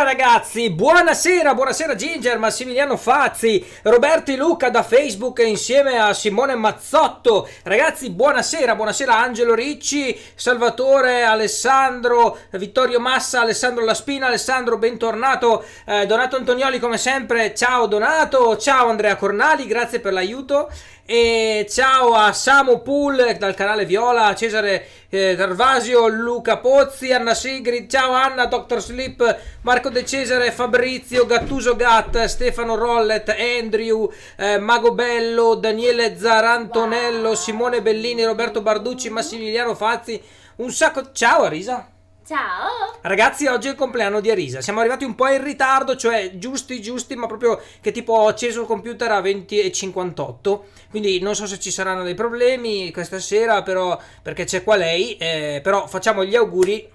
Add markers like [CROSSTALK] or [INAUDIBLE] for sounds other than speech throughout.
Buonasera ragazzi, buonasera, buonasera Ginger, Massimiliano Fazzi, Roberti Luca da Facebook insieme a Simone Mazzotto. Ragazzi, buonasera, buonasera Angelo Ricci, Salvatore, Alessandro, Vittorio Massa, Alessandro Laspina, Alessandro bentornato, eh, Donato Antonioli come sempre, ciao Donato, ciao Andrea Cornali, grazie per l'aiuto. E ciao a Samu Pool dal canale Viola, a Cesare eh, Tarvasio, Luca Pozzi, Anna Sigrid, ciao Anna, Dr. Sleep, Marco De Cesare, Fabrizio, Gattuso Gat, Stefano Rollet, Andrew, eh, Mago Bello, Daniele Zarantonello, Simone Bellini, Roberto Barducci, Massimiliano Fazzi. Un sacco. Ciao Arisa! Ciao! Ragazzi, oggi è il compleanno di Arisa. Siamo arrivati un po' in ritardo, cioè giusti, giusti, ma proprio che tipo ho acceso il computer a 20.58. Quindi non so se ci saranno dei problemi questa sera, però perché c'è qua lei. Eh, però facciamo gli auguri.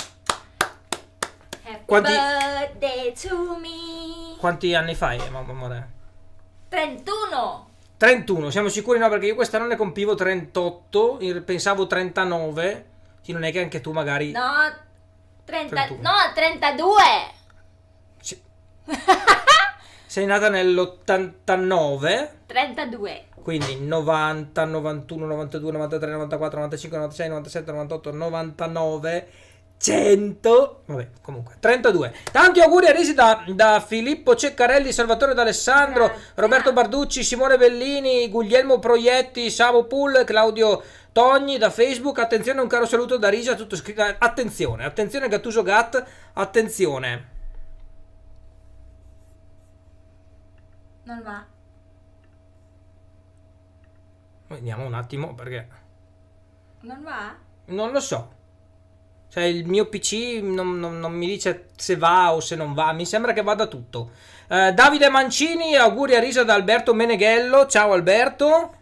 Happy quanti... birthday to me! Quanti anni fai, mamma amore? 31! 31, siamo sicuri no? Perché io quest'anno ne compivo 38, pensavo 39. Sì, non è che anche tu magari... No, 30, no, 32! Sì. [LAUGHS] Sei nata nell'89. 32. Quindi 90, 91, 92, 93, 94, 95, 96, 97, 98, 99. 100. Vabbè, comunque, 32. Tanti auguri a Risi da, da, Filippo Ceccarelli, Salvatore D'Alessandro, Roberto Barducci, Simone Bellini, Guglielmo Proietti, Savo Pull, Claudio Togni da Facebook. Attenzione, un caro saluto da Risi, tutto scritto. Eh, attenzione, attenzione Gattuso Gat, attenzione. Non va. Vediamo un attimo perché... Non va? Non lo so. Cioè il mio PC non, non, non, mi dice se va o se non va, mi sembra che vada tutto. Eh, Davide Mancini, auguri a risa da Alberto Meneghello, ciao Alberto.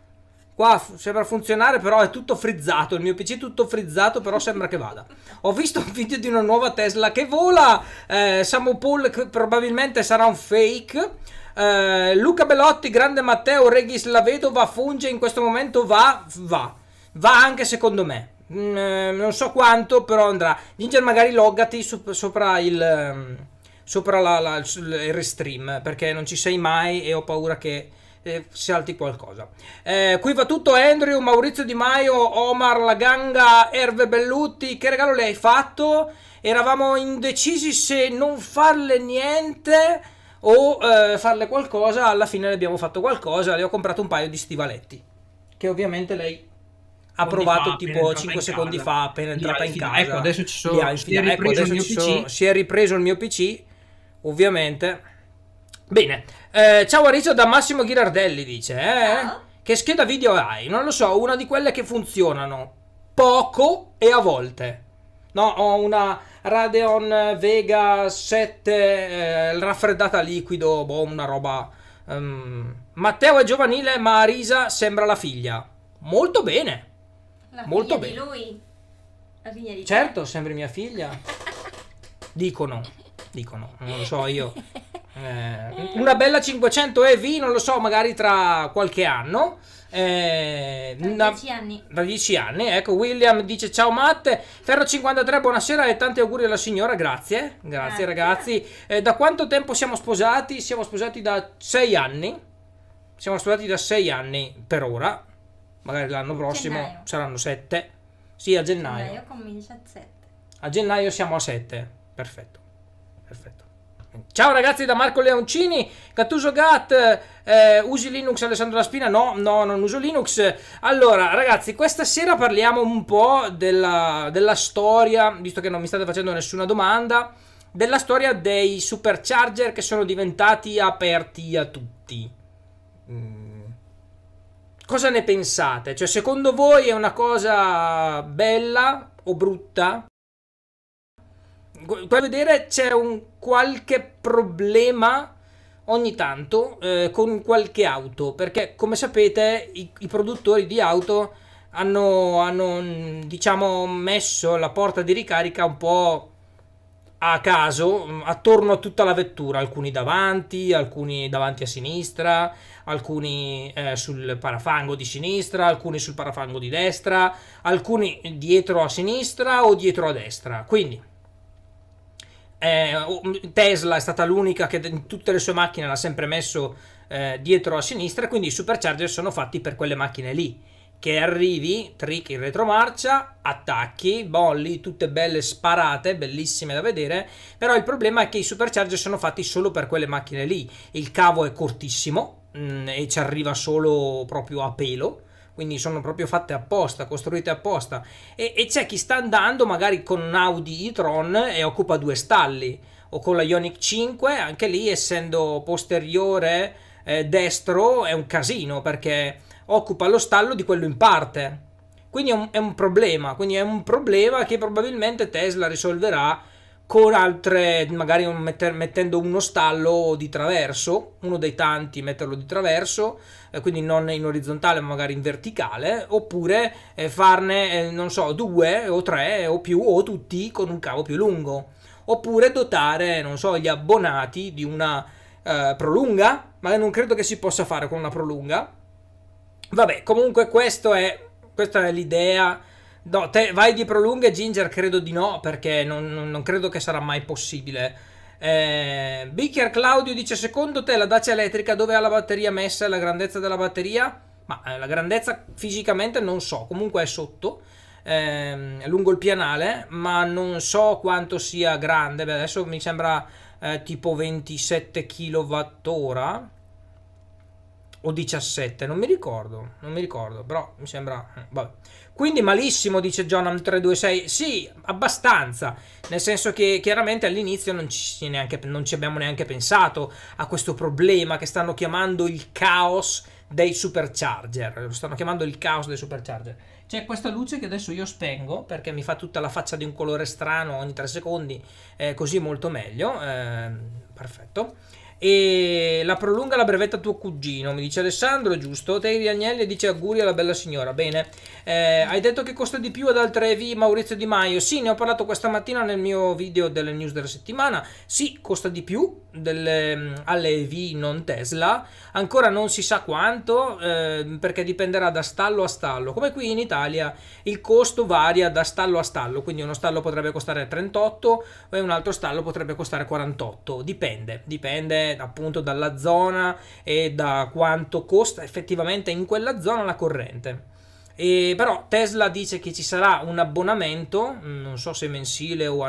Qua f- sembra funzionare però è tutto frizzato, il mio PC è tutto frizzato però sembra che vada. Ho visto un video di una nuova Tesla che vola, eh, Samu Paul che probabilmente sarà un fake. Eh, Luca Bellotti, grande Matteo, Regis la vedova, funge in questo momento va, va, va anche secondo me. Mm, eh, non so quanto, però andrà. Ginger magari loggati sopra il... Ehm, sopra la, la, il restream perché non ci sei mai e ho paura che eh, salti qualcosa. Eh, qui va tutto Andrew, Maurizio Di Maio, Omar Laganga, Erve Bellutti. Che regalo le hai fatto? Eravamo indecisi se non farle niente o eh, farle qualcosa. Alla fine le abbiamo fatto qualcosa. Le ho comprato un paio di stivaletti. Che ovviamente lei ha provato fa, tipo 5 secondi casa. fa appena entrata in casa. Ecco, adesso ci sono. Ecco, si, è ecco, adesso ci sono si è ripreso il mio PC, ovviamente. Bene, eh, ciao Aricio da Massimo Ghirardelli dice: eh, ah. Che scheda video hai? Non lo so, una di quelle che funzionano poco e a volte. No, ho una Radeon Vega 7 eh, raffreddata liquido, boh, una roba. Um. Matteo è giovanile, ma Arisa sembra la figlia. Molto bene. La Molto bene. lui. La di Certo, te. sembri mia figlia. [LAUGHS] Dicono, dicono, non lo so io. Eh, [LAUGHS] una bella 500 EV, non lo so, magari tra qualche anno. Eh, da dieci anni. Da 10 anni, ecco. William dice: Ciao Matt, Ferro53, buonasera e tanti auguri alla signora. Grazie, grazie, grazie. ragazzi. Eh, da quanto tempo siamo sposati? Siamo sposati da sei anni. Siamo sposati da sei anni per ora magari l'anno prossimo gennaio. saranno 7. Sì, a gennaio. gennaio comincia a 7. A gennaio siamo a 7. Perfetto. Perfetto. Ciao ragazzi da Marco Leoncini, Cattuso Gat, eh, usi Linux Alessandro La Spina? No, no, non uso Linux. Allora ragazzi, questa sera parliamo un po' della, della storia, visto che non mi state facendo nessuna domanda, della storia dei supercharger che sono diventati aperti a tutti. Mm cosa ne pensate? Cioè, secondo voi è una cosa bella o brutta? Come vedere c'è un qualche problema ogni tanto eh, con qualche auto, perché come sapete i, i produttori di auto hanno, hanno mm, diciamo, messo la porta di ricarica un po' a caso mm, attorno a tutta la vettura, alcuni davanti, alcuni davanti a sinistra, alcuni eh, sul parafango di sinistra, alcuni sul parafango di destra, alcuni dietro a sinistra o dietro a destra. Quindi eh, um, Tesla è stata l'unica che in tutte le sue macchine l'ha sempre messo eh, dietro a sinistra, quindi i supercharger sono fatti per quelle macchine lì che arrivi, trick in retromarcia, attacchi, bolli, tutte belle sparate, bellissime da vedere, però il problema è che i supercharger sono fatti solo per quelle macchine lì, il cavo è cortissimo, mh, mm, e ci arriva solo proprio a pelo quindi sono proprio fatte apposta, costruite apposta. E, e, c'è chi sta andando magari con un Audi e-tron e occupa due stalli, o con la Ionic 5, anche lì essendo posteriore eh, destro è un casino perché occupa lo stallo di quello in parte. Quindi è un, è un problema, quindi è un problema che probabilmente Tesla risolverà con altre, magari mettendo uno stallo di traverso, uno dei tanti metterlo di traverso, eh, quindi non in orizzontale ma magari in verticale, oppure eh, farne, eh, non so, due o tre o più o tutti con un cavo più lungo, oppure dotare, non so, gli abbonati di una eh, prolunga, ma non credo che si possa fare con una prolunga. Vabbè, comunque questo è, questa è l'idea No, te vai di prolunghe, Ginger credo di no, perché non, non, non credo che sarà mai possibile. Eh, Bicchier Claudio dice, secondo te la Dacia elettrica dove ha la batteria messa e la grandezza della batteria? Ma eh, la grandezza fisicamente non so, comunque è sotto, eh, lungo il pianale, ma non so quanto sia grande. Beh, adesso mi sembra eh, tipo 27 kWh o 17, non mi ricordo, non mi ricordo, però mi sembra... Eh, vabbè. Quindi malissimo, dice Jonam326. Sì, abbastanza. Nel senso che chiaramente all'inizio non ci, neanche, non ci abbiamo neanche pensato a questo problema che stanno chiamando il caos dei supercharger. Lo stanno chiamando il caos dei supercharger. C'è questa luce che adesso io spengo perché mi fa tutta la faccia di un colore strano ogni 3 secondi, eh, così molto meglio. Eh, perfetto. E la prolunga la brevetta tuo cugino, mi dice Alessandro, giusto? Teiri Agnelli dice auguri alla bella signora. Bene, eh, hai detto che costa di più ad altre EV Maurizio Di Maio. Sì, ne ho parlato questa mattina nel mio video delle news della settimana. Sì, costa di più delle, mm, alle EV non Tesla. Ancora non si sa quanto, eh, perché dipenderà da stallo a stallo. Come qui in Italia il costo varia da stallo a stallo, quindi uno stallo potrebbe costare 38 e un altro stallo potrebbe costare 48. Dipende, dipende appunto dalla zona e da quanto costa effettivamente in quella zona la corrente. E, però Tesla dice che ci sarà un abbonamento, mm, non so se mensile o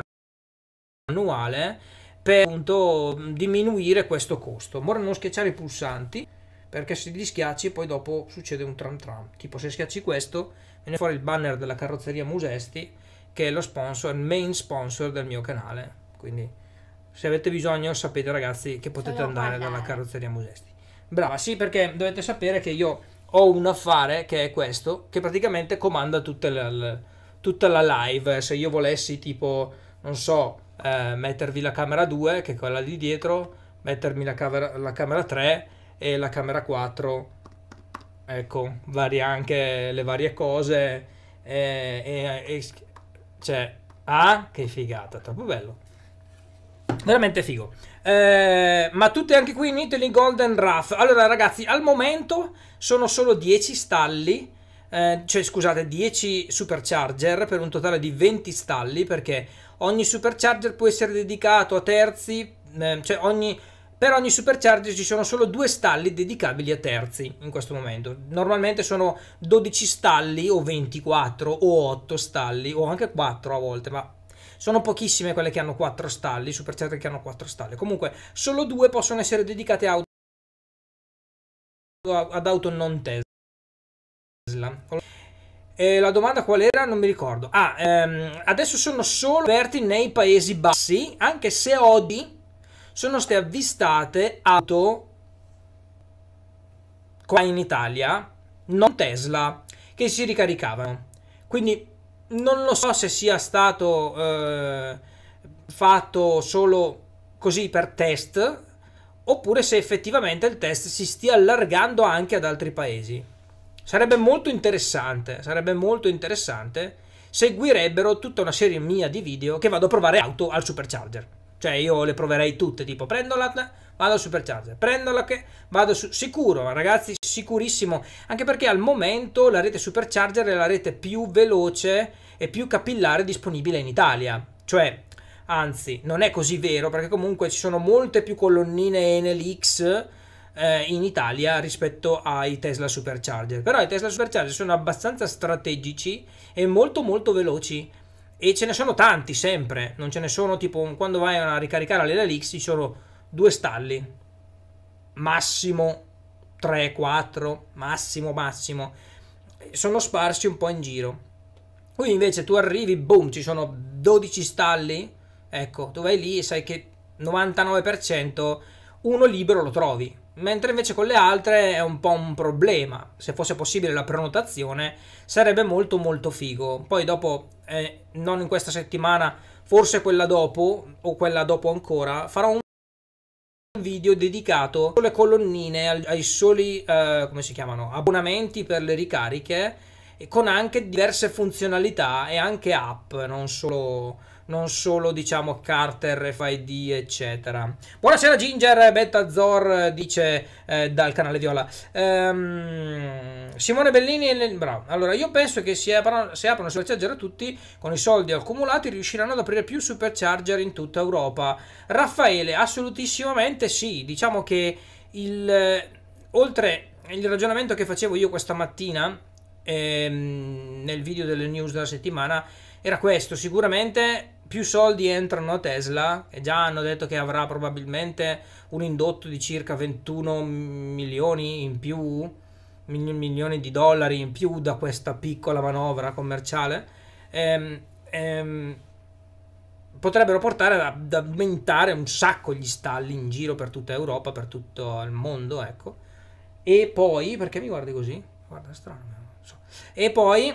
annuale, per appunto mm, diminuire questo costo. Ora non schiacciare i pulsanti, perché se li schiacci poi dopo succede un tram tram. Tipo se schiacci questo viene fuori il banner della carrozzeria Musesti, che è lo sponsor, il main sponsor del mio canale. Quindi se avete bisogno sapete ragazzi che potete Solo andare dalla carrozzeria Musesti. Brava, sì perché dovete sapere che io ho un affare che è questo, che praticamente comanda tutta la, tutta la live. Eh, se io volessi tipo, non so, eh, mettervi la camera 2, che è quella di dietro, mettermi la camera, la camera 3 e la camera 4, ecco, varia anche le varie cose. Eh, e, e, e, cioè, ah, che figata, troppo bello. Veramente figo. Eh, ma tutte anche qui in Italy Golden Rough. Allora, ragazzi, al momento sono solo 10 stalli. Eh, cioè, scusate, 10 supercharger per un totale di 20 stalli. Perché ogni supercharger può essere dedicato a terzi. Eh, cioè, ogni, per ogni supercharger ci sono solo due stalli dedicabili a terzi in questo momento. Normalmente sono 12 stalli o 24 o 8 stalli o anche 4 a volte, ma sono pochissime quelle che hanno 4 stalli, super che hanno 4 stalle. Comunque, solo due possono essere dedicate a auto ad auto non Tesla. E la domanda qual era? Non mi ricordo. Ah, ehm, adesso sono solo aperti nei Paesi Bassi, anche se oggi sono state avvistate auto qua in Italia non Tesla che si ricaricavano. Quindi non lo so se sia stato eh, fatto solo così per test oppure se effettivamente il test si stia allargando anche ad altri paesi. Sarebbe molto interessante, sarebbe molto interessante, seguirebbero tutta una serie mia di video che vado a provare auto al supercharger. Cioè io le proverei tutte, tipo prendo la vado al supercharger, prendo la che vado su sicuro, ragazzi, sicurissimo, anche perché al momento la rete supercharger è la rete più veloce e più capillare disponibile in Italia. Cioè, anzi, non è così vero perché comunque ci sono molte più colonnine Enel X eh, in Italia rispetto ai Tesla Supercharger. Però i Tesla Supercharger sono abbastanza strategici e molto molto veloci e ce ne sono tanti sempre, non ce ne sono tipo quando vai a ricaricare l'Enel X ci sono due stalli, massimo 3, 4, massimo massimo, sono sparsi un po' in giro. Qui invece tu arrivi, boom, ci sono 12 stalli, ecco, tu vai lì e sai che 99% uno libero lo trovi. Mentre invece con le altre è un po' un problema. Se fosse possibile la prenotazione sarebbe molto molto figo. Poi dopo, eh, non in questa settimana, forse quella dopo o quella dopo ancora, farò un video dedicato alle colonnine, ai soli, eh, come si chiamano, abbonamenti per le ricariche e con anche diverse funzionalità e anche app, non solo, non solo diciamo Carter, FID, eccetera. Buonasera Ginger, Betazor dice eh, dal canale Viola. Ehm, Simone Bellini, e bravo. Allora io penso che se aprono, se aprono supercharger a tutti, con i soldi accumulati riusciranno ad aprire più supercharger in tutta Europa. Raffaele, assolutissimamente sì, diciamo che il... Oltre il ragionamento che facevo io questa mattina, ehm, nel video delle news della settimana era questo, sicuramente più soldi entrano a Tesla e già hanno detto che avrà probabilmente un indotto di circa 21 milioni in più, milioni di dollari in più da questa piccola manovra commerciale. Ehm, ehm, potrebbero portare ad aumentare un sacco gli stalli in giro per tutta Europa, per tutto il mondo, ecco. E poi, perché mi guardi così? Guarda, strano. E poi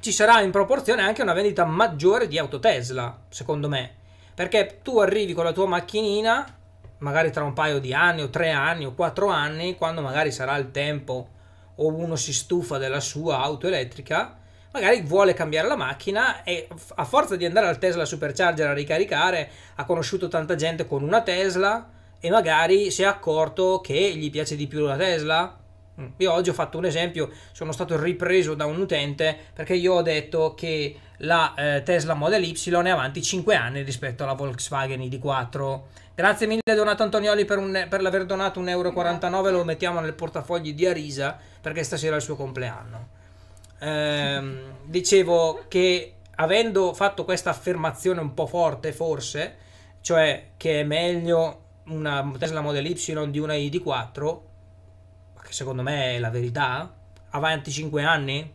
ci sarà in proporzione anche una vendita maggiore di auto Tesla, secondo me. Perché tu arrivi con la tua macchinina, magari tra un paio di anni o tre anni o quattro anni, quando magari sarà il tempo o uno si stufa della sua auto elettrica, magari vuole cambiare la macchina e a forza di andare al Tesla Supercharger a ricaricare, ha conosciuto tanta gente con una Tesla e magari si è accorto che gli piace di più la Tesla Mm. Io oggi ho fatto un esempio, sono stato ripreso da un utente perché io ho detto che la eh, Tesla Model Y è avanti 5 anni rispetto alla Volkswagen ID4. Grazie mille Donato Antonioli per, un, per l'aver donato 1,49 euro, lo mettiamo nel portafogli di Arisa perché stasera è il suo compleanno. Ehm, [LAUGHS] dicevo che avendo fatto questa affermazione un po' forte forse, cioè che è meglio una Tesla Model Y di una ID4, che secondo me è la verità, avanti 5 anni?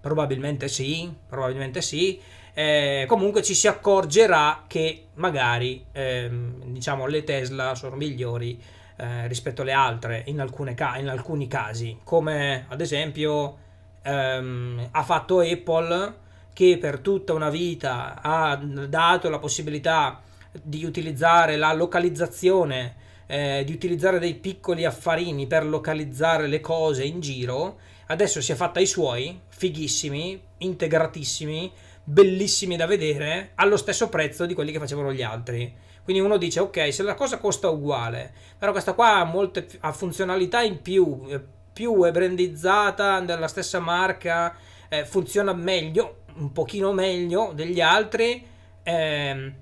Probabilmente sì, probabilmente sì. Eh, comunque ci si accorgerà che magari ehm, diciamo le Tesla sono migliori eh, rispetto alle altre in, ca- in, alcuni casi, come ad esempio ehm, ha fatto Apple che per tutta una vita ha dato la possibilità di utilizzare la localizzazione eh, di utilizzare dei piccoli affarini per localizzare le cose in giro, adesso si è fatta i suoi, fighissimi, integratissimi, bellissimi da vedere, allo stesso prezzo di quelli che facevano gli altri. Quindi uno dice, ok, se la cosa costa uguale, però questa qua ha, molte, ha funzionalità in più, eh, più è brandizzata della stessa marca, eh, funziona meglio, un pochino meglio degli altri, ehm,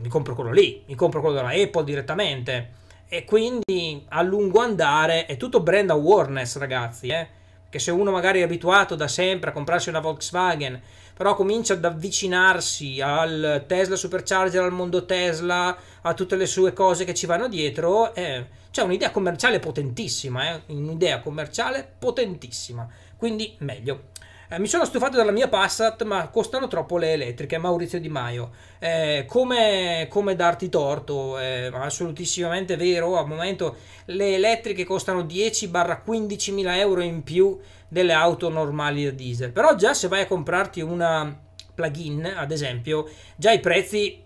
mi compro quello lì, mi compro quello della Apple direttamente. E quindi a lungo andare è tutto brand awareness, ragazzi, eh? Che se uno magari è abituato da sempre a comprarsi una Volkswagen, però comincia ad avvicinarsi al Tesla Supercharger, al mondo Tesla, a tutte le sue cose che ci vanno dietro, eh, c'è un'idea commerciale potentissima, eh? un'idea commerciale potentissima, quindi meglio. Eh, mi sono stufato dalla mia Passat, ma costano troppo le elettriche. Maurizio Di Maio, eh, come, come, darti torto? Eh, assolutissimamente vero. Al momento le elettriche costano 10 15000 euro in più delle auto normali a diesel. Però già se vai a comprarti una plug-in, ad esempio, già i prezzi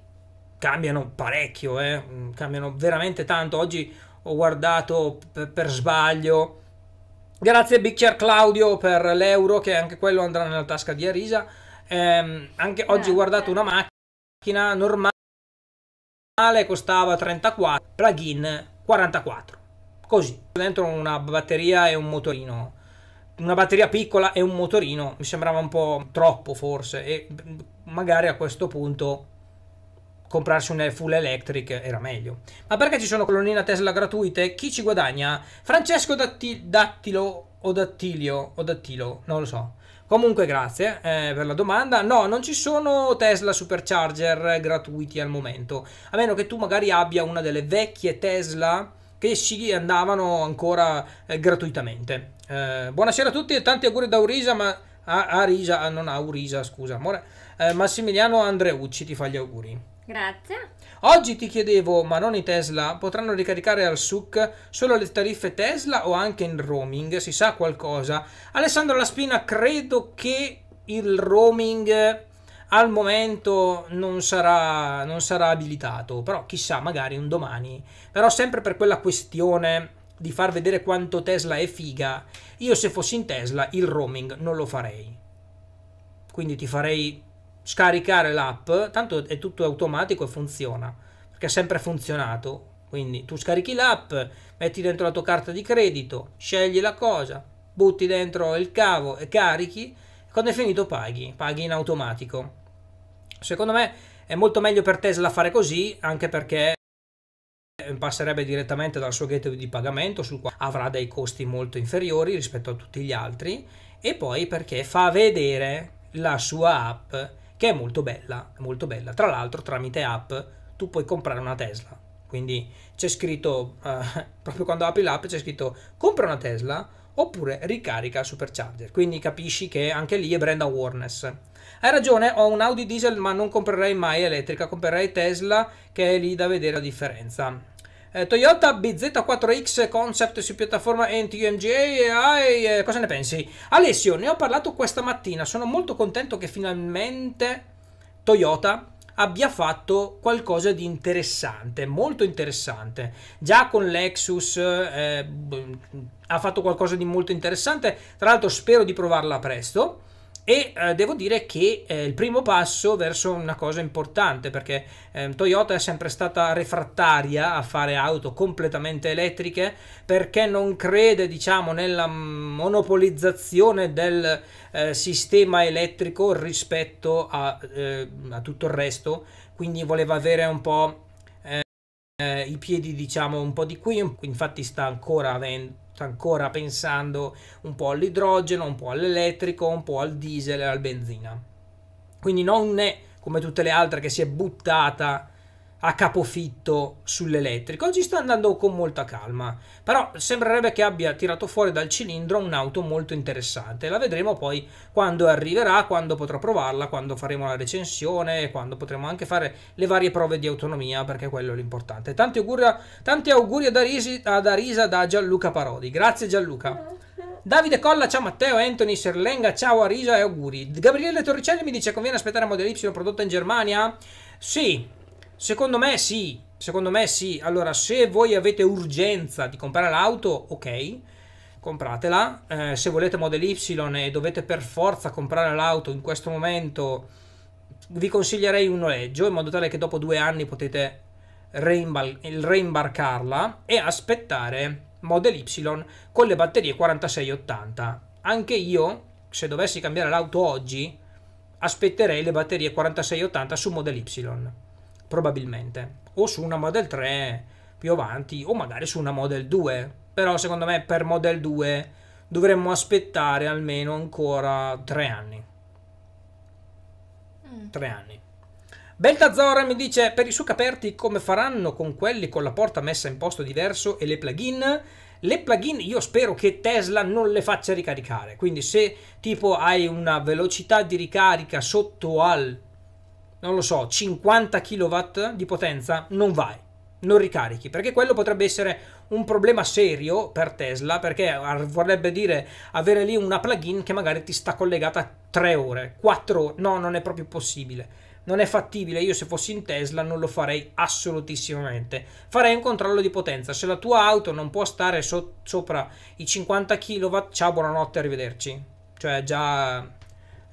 cambiano parecchio, eh? cambiano veramente tanto. Oggi ho guardato per, per sbaglio Grazie Big Chair Claudio per l'euro che anche quello andrà nella tasca di Arisa. Eh, anche oggi ho guardato una macchina normale costava 34, plug-in 44. Così, dentro una batteria e un motorino. Una batteria piccola e un motorino mi sembrava un po' troppo forse e magari a questo punto comprarsi un full electric era meglio. Ma perché ci sono colonnine Tesla gratuite? Chi ci guadagna? Francesco Datti, Dattilo o Dattilio o Dattilo, non lo so. Comunque grazie eh, per la domanda. No, non ci sono Tesla supercharger gratuiti al momento, a meno che tu magari abbia una delle vecchie Tesla che ci andavano ancora eh, gratuitamente. Eh, buonasera a tutti e tanti auguri da Urisa, ma a, a Risa, non a Urisa, scusa, amore. Eh, Massimiliano Andreucci ti fa gli auguri. Grazie. Oggi ti chiedevo, ma non i Tesla, potranno ricaricare al SUC solo le tariffe Tesla o anche in roaming? Si sa qualcosa? Alessandro Laspina, credo che il roaming al momento non sarà, non sarà abilitato, però chissà, magari un domani. Però sempre per quella questione di far vedere quanto Tesla è figa, io se fossi in Tesla il roaming non lo farei. Quindi ti farei scaricare l'app, tanto è tutto automatico e funziona, perché ha sempre funzionato. Quindi tu scarichi l'app, metti dentro la tua carta di credito, scegli la cosa, butti dentro il cavo e carichi, quando è finito paghi, paghi in automatico. Secondo me è molto meglio per Tesla fare così, anche perché passerebbe direttamente dal suo gateway di pagamento, sul quale avrà dei costi molto inferiori rispetto a tutti gli altri, e poi perché fa vedere la sua app che è molto bella, molto bella. Tra l'altro tramite app tu puoi comprare una Tesla, quindi c'è scritto, eh, [LAUGHS] proprio quando apri l'app c'è scritto compra una Tesla oppure ricarica supercharger, quindi capisci che anche lì è brand awareness. Hai ragione, ho un Audi diesel ma non comprerei mai elettrica, comprerei Tesla che è lì da vedere la differenza. Eh, Toyota BZ4X Concept su piattaforma NTMGA. Eh, cosa ne pensi? Alessio, ne ho parlato questa mattina. Sono molto contento che finalmente Toyota abbia fatto qualcosa di interessante, molto interessante. Già con Lexus eh, mm, ha fatto qualcosa di molto interessante. Tra l'altro spero di provarla presto. E eh, devo dire che è eh, il primo passo verso una cosa importante perché eh, Toyota è sempre stata refrattaria a fare auto completamente elettriche perché non crede, diciamo, nella monopolizzazione del eh, sistema elettrico rispetto a, eh, a tutto il resto. Quindi voleva avere un po' eh, i piedi, diciamo, un po' di qui. Infatti, sta ancora avendo ancora pensando un po' all'idrogeno, un po' all'elettrico, un po' al diesel e al benzina. Quindi non è come tutte le altre che si è buttata a capofitto sull'elettrico. Oggi sta andando con molta calma, però sembrerebbe che abbia tirato fuori dal cilindro un'auto molto interessante. La vedremo poi quando arriverà, quando potrò provarla, quando faremo la recensione, quando potremo anche fare le varie prove di autonomia, perché quello è l'importante. Tanti auguri, tanti auguri ad, Arisi, ad Arisa da Gianluca Parodi. Grazie Gianluca. Davide Colla, ciao Matteo, Anthony Serlenga, ciao Arisa e auguri. Gabriele Torricelli mi dice conviene aspettare Model Y prodotta in Germania? Sì, Secondo me sì, secondo me sì. Allora, se voi avete urgenza di comprare l'auto, ok, compratela. Eh, se volete Model Y e dovete per forza comprare l'auto in questo momento, vi consiglierei un noleggio in modo tale che dopo due anni potete reimbarcarla e aspettare Model Y con le batterie 4680. Anche io, se dovessi cambiare l'auto oggi, aspetterei le batterie 4680 su Model Y probabilmente, o su una Model 3 più avanti, o magari su una Model 2. Però secondo me per Model 2 dovremmo aspettare almeno ancora tre anni. 3 mm. anni. Beltazora mi dice per i aperti come faranno con quelli con la porta messa in posto diverso e le plugin? Le plugin io spero che Tesla non le faccia ricaricare, quindi se tipo hai una velocità di ricarica sotto al non lo so, 50 kW di potenza, non vai, non ricarichi, perché quello potrebbe essere un problema serio per Tesla, perché vorrebbe dire avere lì una plugin che magari ti sta collegata 3 ore, 4 ore, no, non è proprio possibile. Non è fattibile, io se fossi in Tesla non lo farei assolutissimamente. Farei un controllo di potenza. Se la tua auto non può stare so- sopra i 50 kW, ciao, buonanotte, arrivederci. Cioè già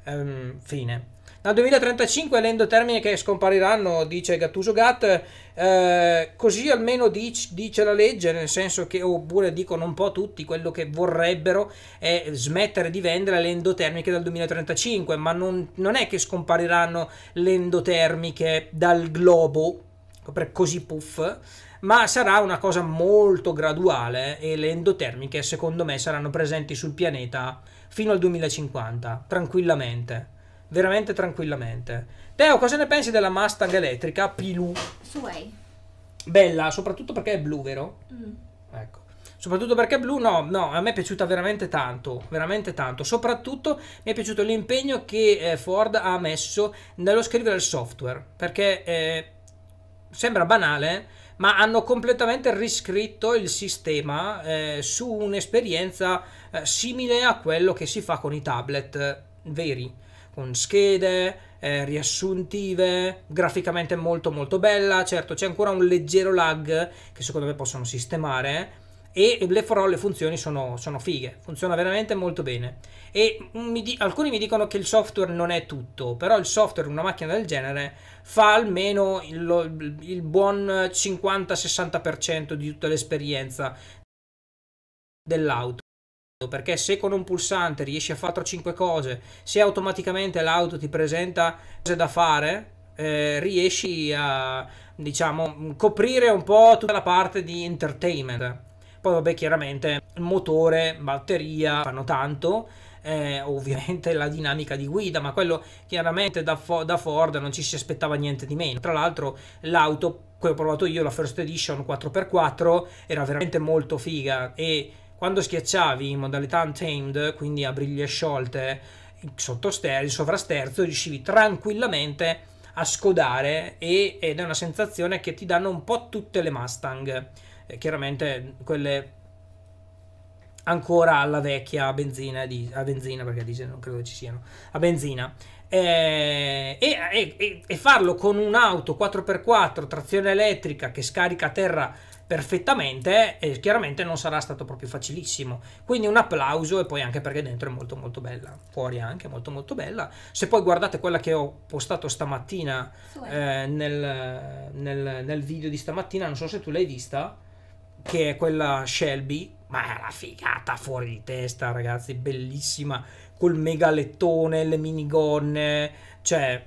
ehm, fine. Dal 2035 lendo termini che scompariranno, dice Gattuso Gatt, eh, così almeno dic- dice la legge, nel senso che, oppure dicono un po' tutti, quello che vorrebbero è smettere di vendere le endotermiche dal 2035, ma non, non è che scompariranno le endotermiche dal globo, per così puff, ma sarà una cosa molto graduale e le endotermiche secondo me saranno presenti sul pianeta fino al 2050, tranquillamente veramente tranquillamente. Teo, cosa ne pensi della Mustang elettrica Pilu? Sway. Bella, soprattutto perché è blu, vero? Mm. Ecco. Soprattutto perché è blu, no, no, a me è piaciuta veramente tanto, veramente tanto. Soprattutto mi è piaciuto l'impegno che eh, Ford ha messo nello scrivere il software, perché eh, sembra banale, ma hanno completamente riscritto il sistema eh, su un'esperienza eh, simile a quello che si fa con i tablet veri con schede, eh, riassuntive, graficamente molto molto bella, certo c'è ancora un leggero lag che secondo me possono sistemare eh, e le le funzioni sono, sono fighe, funziona veramente molto bene e mi di- alcuni mi dicono che il software non è tutto, però il software in una macchina del genere fa almeno il, il buon 50-60% di tutta l'esperienza dell'auto perfetto perché se con un pulsante riesci a fare 5 cose, se automaticamente l'auto ti presenta cose da fare, eh, riesci a diciamo coprire un po' tutta la parte di entertainment. Poi vabbè chiaramente motore, batteria fanno tanto, eh, ovviamente la dinamica di guida, ma quello chiaramente da, Fo- da, Ford non ci si aspettava niente di meno. Tra l'altro l'auto che ho provato io, la First Edition 4x4, era veramente molto figa e quando schiacciavi in modalità untamed, quindi a briglie sciolte, sotto sterzo, sovrasterzo, riuscivi tranquillamente a scodare e, ed è una sensazione che ti danno un po' tutte le Mustang, eh, chiaramente quelle ancora alla vecchia benzina, di, a benzina perché dice non credo ci siano, a benzina eh, e, e, e, farlo con un'auto 4x4 trazione elettrica che scarica a terra perfettamente eh, chiaramente non sarà stato proprio facilissimo quindi un applauso e poi anche perché dentro è molto molto bella fuori anche molto molto bella se poi guardate quella che ho postato stamattina eh. eh, nel, nel, nel video di stamattina non so se tu l'hai vista che è quella Shelby ma è una figata fuori di testa ragazzi bellissima col megalettone, le minigonne, cioè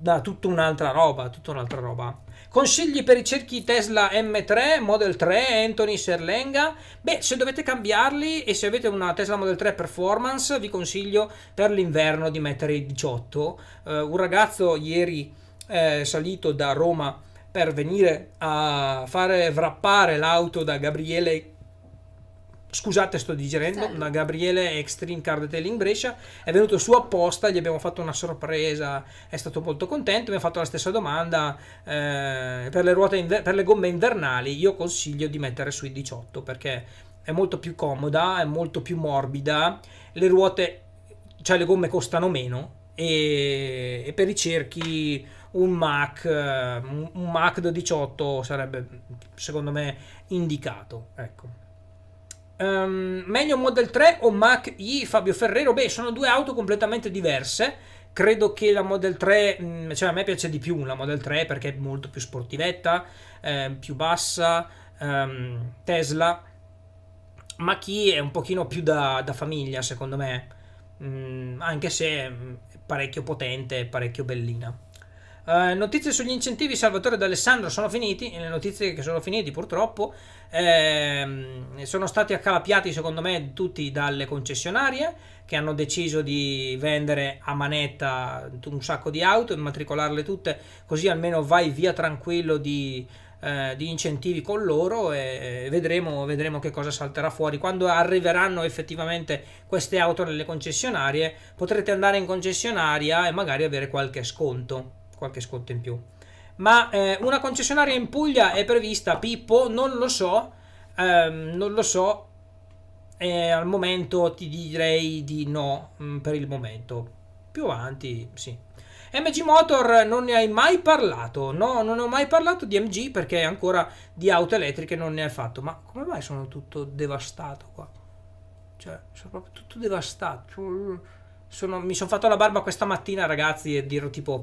da tutta un'altra roba, tutta un'altra roba. Consigli per i cerchi Tesla M3, Model 3, Anthony Serlenga? Beh, se dovete cambiarli e se avete una Tesla Model 3 Performance, vi consiglio per l'inverno di mettere i 18. Uh, eh, un ragazzo ieri eh, salito da Roma per venire a fare wrappare l'auto da Gabriele Scusate, sto digerendo. Salve. Ma Gabriele Extreme Card Telling Brescia è venuto su apposta. Gli abbiamo fatto una sorpresa. È stato molto contento. Mi ha fatto la stessa domanda eh, per, le ruote per le gomme invernali. Io consiglio di mettere sui 18 perché è molto più comoda, è molto più morbida. Le ruote, cioè le gomme, costano meno. E, e per i cerchi un Mac, eh, un Mac da 18 sarebbe secondo me indicato. Ecco. Um, meglio Model 3 o Mac I Fabio Ferrero? Beh, sono due auto completamente diverse. Credo che la Model 3, mm, cioè a me piace di più la Model 3 perché è molto più sportivetta, eh, più bassa, ehm, Tesla. Mach I è un pochino più da, da famiglia secondo me, mm, anche se mm, è parecchio potente, parecchio bellina. Eh, notizie sugli incentivi Salvatore ed Alessandro sono finiti eh, le notizie che sono finiti purtroppo ehm, sono stati accalapiati secondo me tutti dalle concessionarie che hanno deciso di vendere a manetta un sacco di auto immatricolarle tutte così almeno vai via tranquillo di, eh, di incentivi con loro e vedremo, vedremo che cosa salterà fuori quando arriveranno effettivamente queste auto nelle concessionarie potrete andare in concessionaria e magari avere qualche sconto qualche sconto in più. Ma eh, una concessionaria in Puglia è prevista, Pippo, non lo so, ehm, non lo so, eh, al momento ti direi di no mh, mm, per il momento. Più avanti, sì. MG Motor non ne hai mai parlato, no, non ho mai parlato di MG perché ancora di auto elettriche non ne hai fatto, ma come mai sono tutto devastato qua? Cioè, sono proprio tutto devastato. Cioè, mm, sono, mi sono fatto la barba questa mattina, ragazzi, e dirò tipo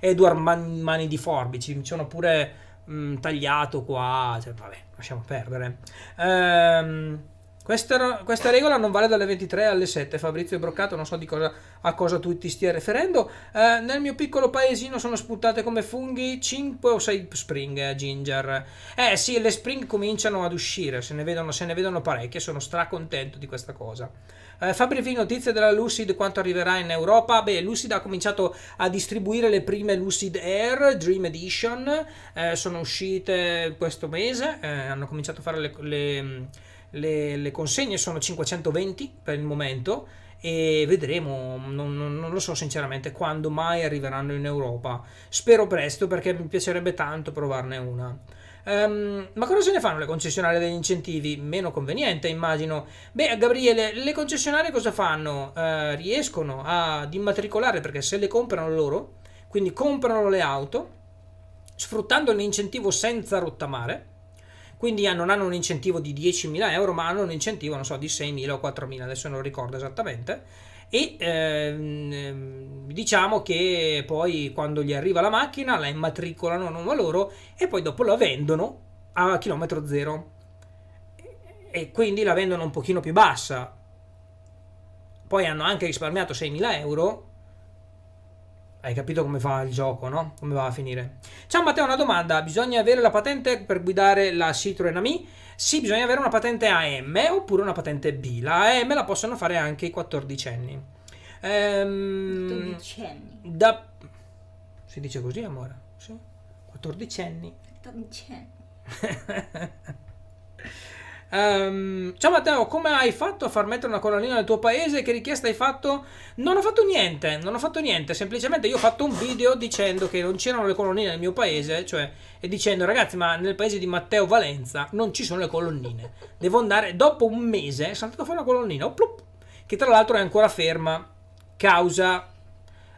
Edward man, Mani di Forbici, mi sono pure mh, mm, tagliato qua, cioè, vabbè, lasciamo perdere. Ehm, questa, questa, regola non vale dalle 23 alle 7, Fabrizio è Broccato, non so cosa, a cosa tu ti stia riferendo. Eh, nel mio piccolo paesino sono sputate come funghi 5 o 6 spring eh, ginger. Eh sì, le spring cominciano ad uscire, se ne vedono, se ne vedono parecchie, sono stracontento di questa cosa. Eh, Fabri V, notizie della Lucid quanto arriverà in Europa? Beh, Lucid ha cominciato a distribuire le prime Lucid Air Dream Edition, eh, sono uscite questo mese, eh, hanno cominciato a fare le, le, le, le consegne, sono 520 per il momento e vedremo, non, non, non, lo so sinceramente quando mai arriveranno in Europa. Spero presto perché mi piacerebbe tanto provarne una. Um, ma cosa se ne fanno le concessionarie degli incentivi? Meno conveniente, immagino. Beh, Gabriele, le concessionarie cosa fanno? Uh, riescono ad immatricolare perché se le comprano loro, quindi comprano le auto, sfruttando l'incentivo senza rottamare, quindi ah, non hanno un incentivo di 10.000 euro, ma hanno un incentivo, non so, di 6.000 o 4.000, adesso non lo ricordo esattamente e ehm, diciamo che poi quando gli arriva la macchina la immatricolano a nome loro e poi dopo la vendono a chilometro zero e quindi la vendono un pochino più bassa poi hanno anche risparmiato 6.000 euro hai capito come fa il gioco, no? Come va a finire. Ciao Matteo, una domanda. Bisogna avere la patente per guidare la Citroen AMI? Sì, bisogna avere una patente AM oppure una patente B. La AM la possono fare anche i quattordicenni. Ehm, 12 anni. Da... Si dice così, amore? Sì. 14 anni. 14 anni. Um, ciao Matteo, come hai fatto a far mettere una colonnina nel tuo paese? Che richiesta hai fatto? Non ho fatto niente, non ho fatto niente, semplicemente io ho fatto un video dicendo che non c'erano le colonnine nel mio paese, cioè e dicendo ragazzi ma nel paese di Matteo Valenza non ci sono le colonnine, devo andare, dopo un mese è saltato fuori una colonnina, oh, plup, che tra l'altro è ancora ferma, causa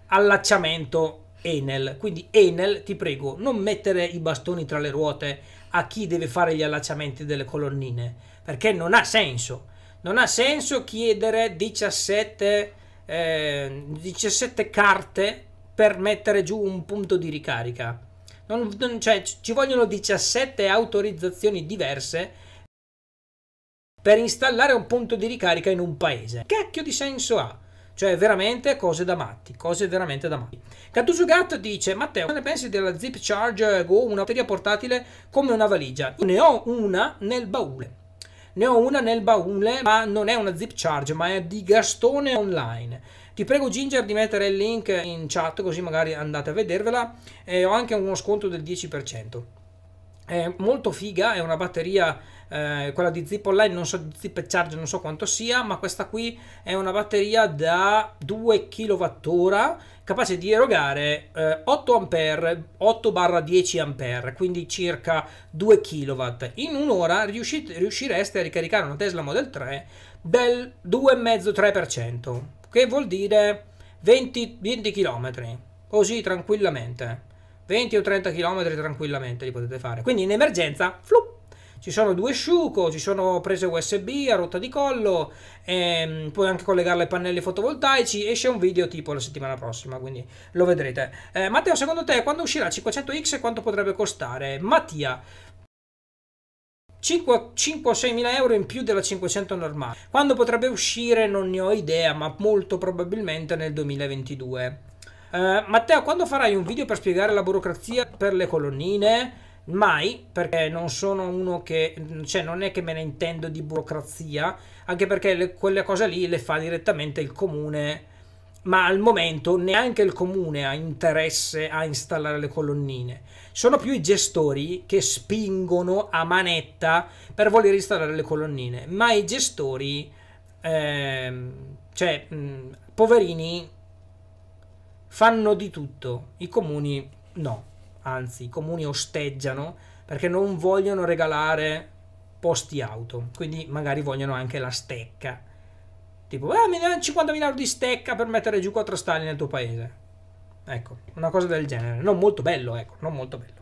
allacciamento Enel, quindi Enel ti prego non mettere i bastoni tra le ruote a chi deve fare gli allacciamenti delle colonnine, perché non ha senso. Non ha senso chiedere 17, eh, 17 carte per mettere giù un punto di ricarica. Non, non, cioè, ci vogliono 17 autorizzazioni diverse per installare un punto di ricarica in un paese. Che cacchio di senso ha? Cioè, veramente cose da matti, cose veramente da matti. Cattuso Gatto dice: Matteo, cosa ne pensi della Zip Charge Go, una batteria portatile come una valigia? ne ho una nel baule. Ne ho una nel baule, ma non è una Zip Charge, ma è di Gastone Online. Ti prego Ginger di mettere il link in chat così magari andate a vedervela e eh, ho anche uno sconto del 10%. È molto figa, è una batteria eh, quella di Zip Online, non so Zip Charge, non so quanto sia, ma questa qui è una batteria da 2 kWh capace di erogare eh, 8 ampere, 8-10 barra ampere, quindi circa 2 kW. In un'ora riuscite, riuscireste a ricaricare una Tesla Model 3 del 2,5-3%, che vuol dire 20, 20 km, così tranquillamente. 20 o 30 km tranquillamente li potete fare. Quindi in emergenza, flup, ci sono due sciuco, ci sono prese USB a rotta di collo, ehm, puoi anche collegarle ai pannelli fotovoltaici. Esce un video tipo la settimana prossima, quindi lo vedrete. Eh, Matteo, secondo te quando uscirà il 500X e quanto potrebbe costare? Mattia, 5 6 mila euro in più della 500 normale. Quando potrebbe uscire non ne ho idea, ma molto probabilmente nel 2022. Uh, eh, Matteo, quando farai un video per spiegare la burocrazia per le colonnine? mai perché non sono uno che cioè non è che me ne intendo di burocrazia anche perché le, quelle cose lì le fa direttamente il comune ma al momento neanche il comune ha interesse a installare le colonnine sono più i gestori che spingono a manetta per voler installare le colonnine ma i gestori eh, cioè mh, poverini fanno di tutto i comuni no anzi i comuni osteggiano perché non vogliono regalare posti auto, quindi magari vogliono anche la stecca. Tipo, eh, mi dai 50.000 euro di stecca per mettere giù quattro stalli nel tuo paese. Ecco, una cosa del genere. Non molto bello, ecco, non molto bello.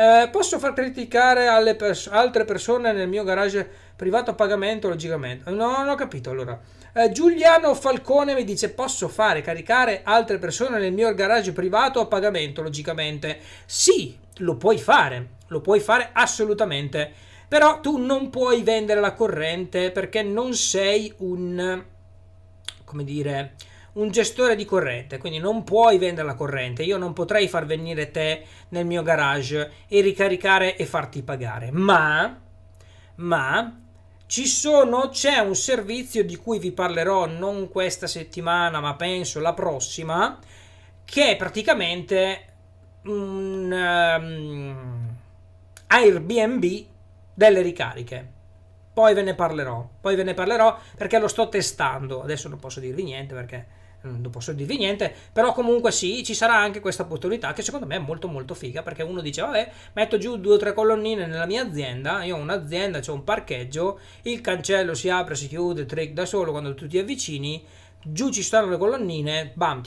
Eh, posso far criticare alle pers- altre persone nel mio garage privato a pagamento, logicamente. No, non ho capito allora. Eh, Giuliano Falcone mi dice: Posso fare caricare altre persone nel mio garage privato a pagamento, logicamente. Sì, lo puoi fare, lo puoi fare assolutamente. Però tu non puoi vendere la corrente perché non sei un. come dire un gestore di corrente, quindi non puoi vendere la corrente, io non potrei far venire te nel mio garage e ricaricare e farti pagare, ma, ma ci sono, c'è un servizio di cui vi parlerò non questa settimana, ma penso la prossima, che è praticamente un um, Airbnb delle ricariche. Poi ve ne parlerò, poi ve ne parlerò perché lo sto testando. Adesso non posso dirvi niente perché Mm, non posso dirvi niente, però comunque sì, ci sarà anche questa opportunità che secondo me è molto molto figa perché uno dice vabbè, metto giù due o tre colonnine nella mia azienda, io ho un'azienda, c'è un parcheggio, il cancello si apre, si chiude, trick da solo quando tu ti avvicini, giù ci stanno le colonnine, bam,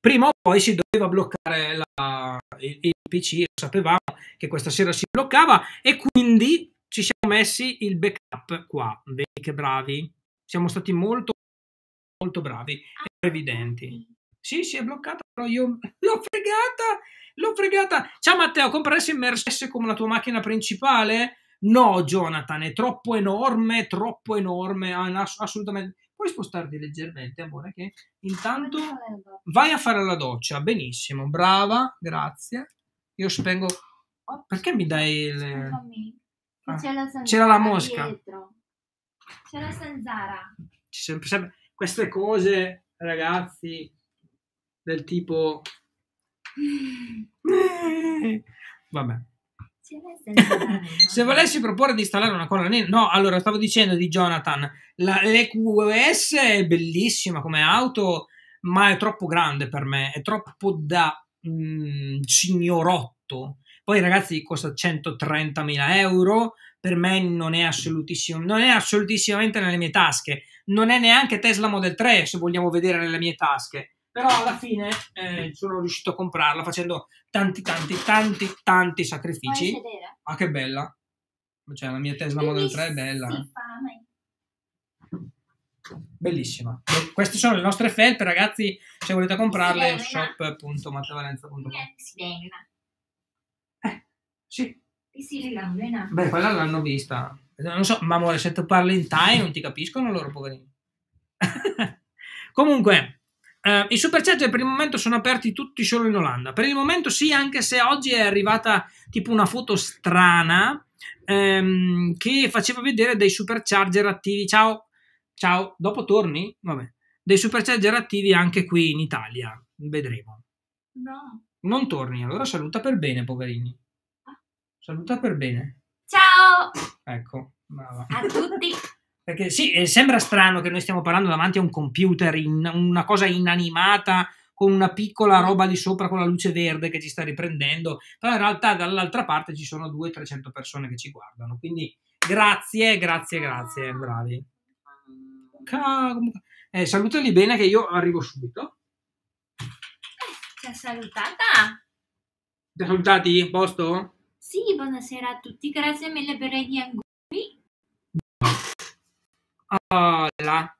prima o poi si doveva bloccare la, il, il, PC, sapevamo che questa sera si bloccava e quindi ci siamo messi il backup qua, vedi che bravi, siamo stati molto, molto bravi e ah, previdenti. Sì, si è bloccata, però io [LAUGHS] l'ho fregata, l'ho fregata. Ciao Matteo, compra adesso il Mercedes come la tua macchina principale? No, Jonathan, è troppo enorme, troppo enorme, assolutamente. Puoi spostarti leggermente, amore, che intanto vai a fare la doccia. Benissimo, brava, grazie. Io spengo... Perché mi dai il... Ah. C'era, la mosca. Dietro. C'era la zanzara. Ci sempre, sempre, queste cose, ragazzi, del tipo... [LAUGHS] Vabbè. [LAUGHS] Se volessi proporre di installare una colonna no, allora stavo dicendo di Jonathan, la, l'EQS è bellissima come auto, ma è troppo grande per me, è troppo da mh, mm, signorotto. Poi ragazzi costa 130.000 euro, per me non è, non è assolutissimamente nelle mie tasche, non è neanche Tesla Model 3 se vogliamo vedere nelle mie tasche, però alla fine eh, sono riuscito a comprarla facendo tanti tanti tanti tanti sacrifici. Ma ah, che bella! Cioè la mia Tesla Model 3 è bella. bellissima. Queste sono le nostre felpe, ragazzi. Se volete comprarle, shop.mattavalenza.com. Sì. Beh, quella l'hanno vista. Non so, ma amore, se tu parli in Thai non ti capiscono loro, poverini. [LAUGHS] Comunque, eh, i superchat per il momento sono aperti tutti solo in Olanda. Per il momento sì, anche se oggi è arrivata tipo una foto strana ehm, che faceva vedere dei supercharger attivi. Ciao, ciao, dopo torni? Vabbè. Dei supercharger attivi anche qui in Italia. Vedremo. No. Non torni, allora saluta per bene, poverini. Saluta per bene. Ciao! Ecco, brava. A tutti! Perché sì, eh, sembra strano che noi stiamo parlando davanti a un computer, in una cosa inanimata, con una piccola mm. roba lì sopra con la luce verde che ci sta riprendendo, però in realtà dall'altra parte ci sono 200-300 persone che ci guardano, quindi grazie, grazie, grazie, bravi. Eh, salutali bene che io arrivo subito. Ci ha salutata? Ti ha salutati? Posto? Sì, buonasera a tutti, grazie mille per i angoli. Hola. Hola.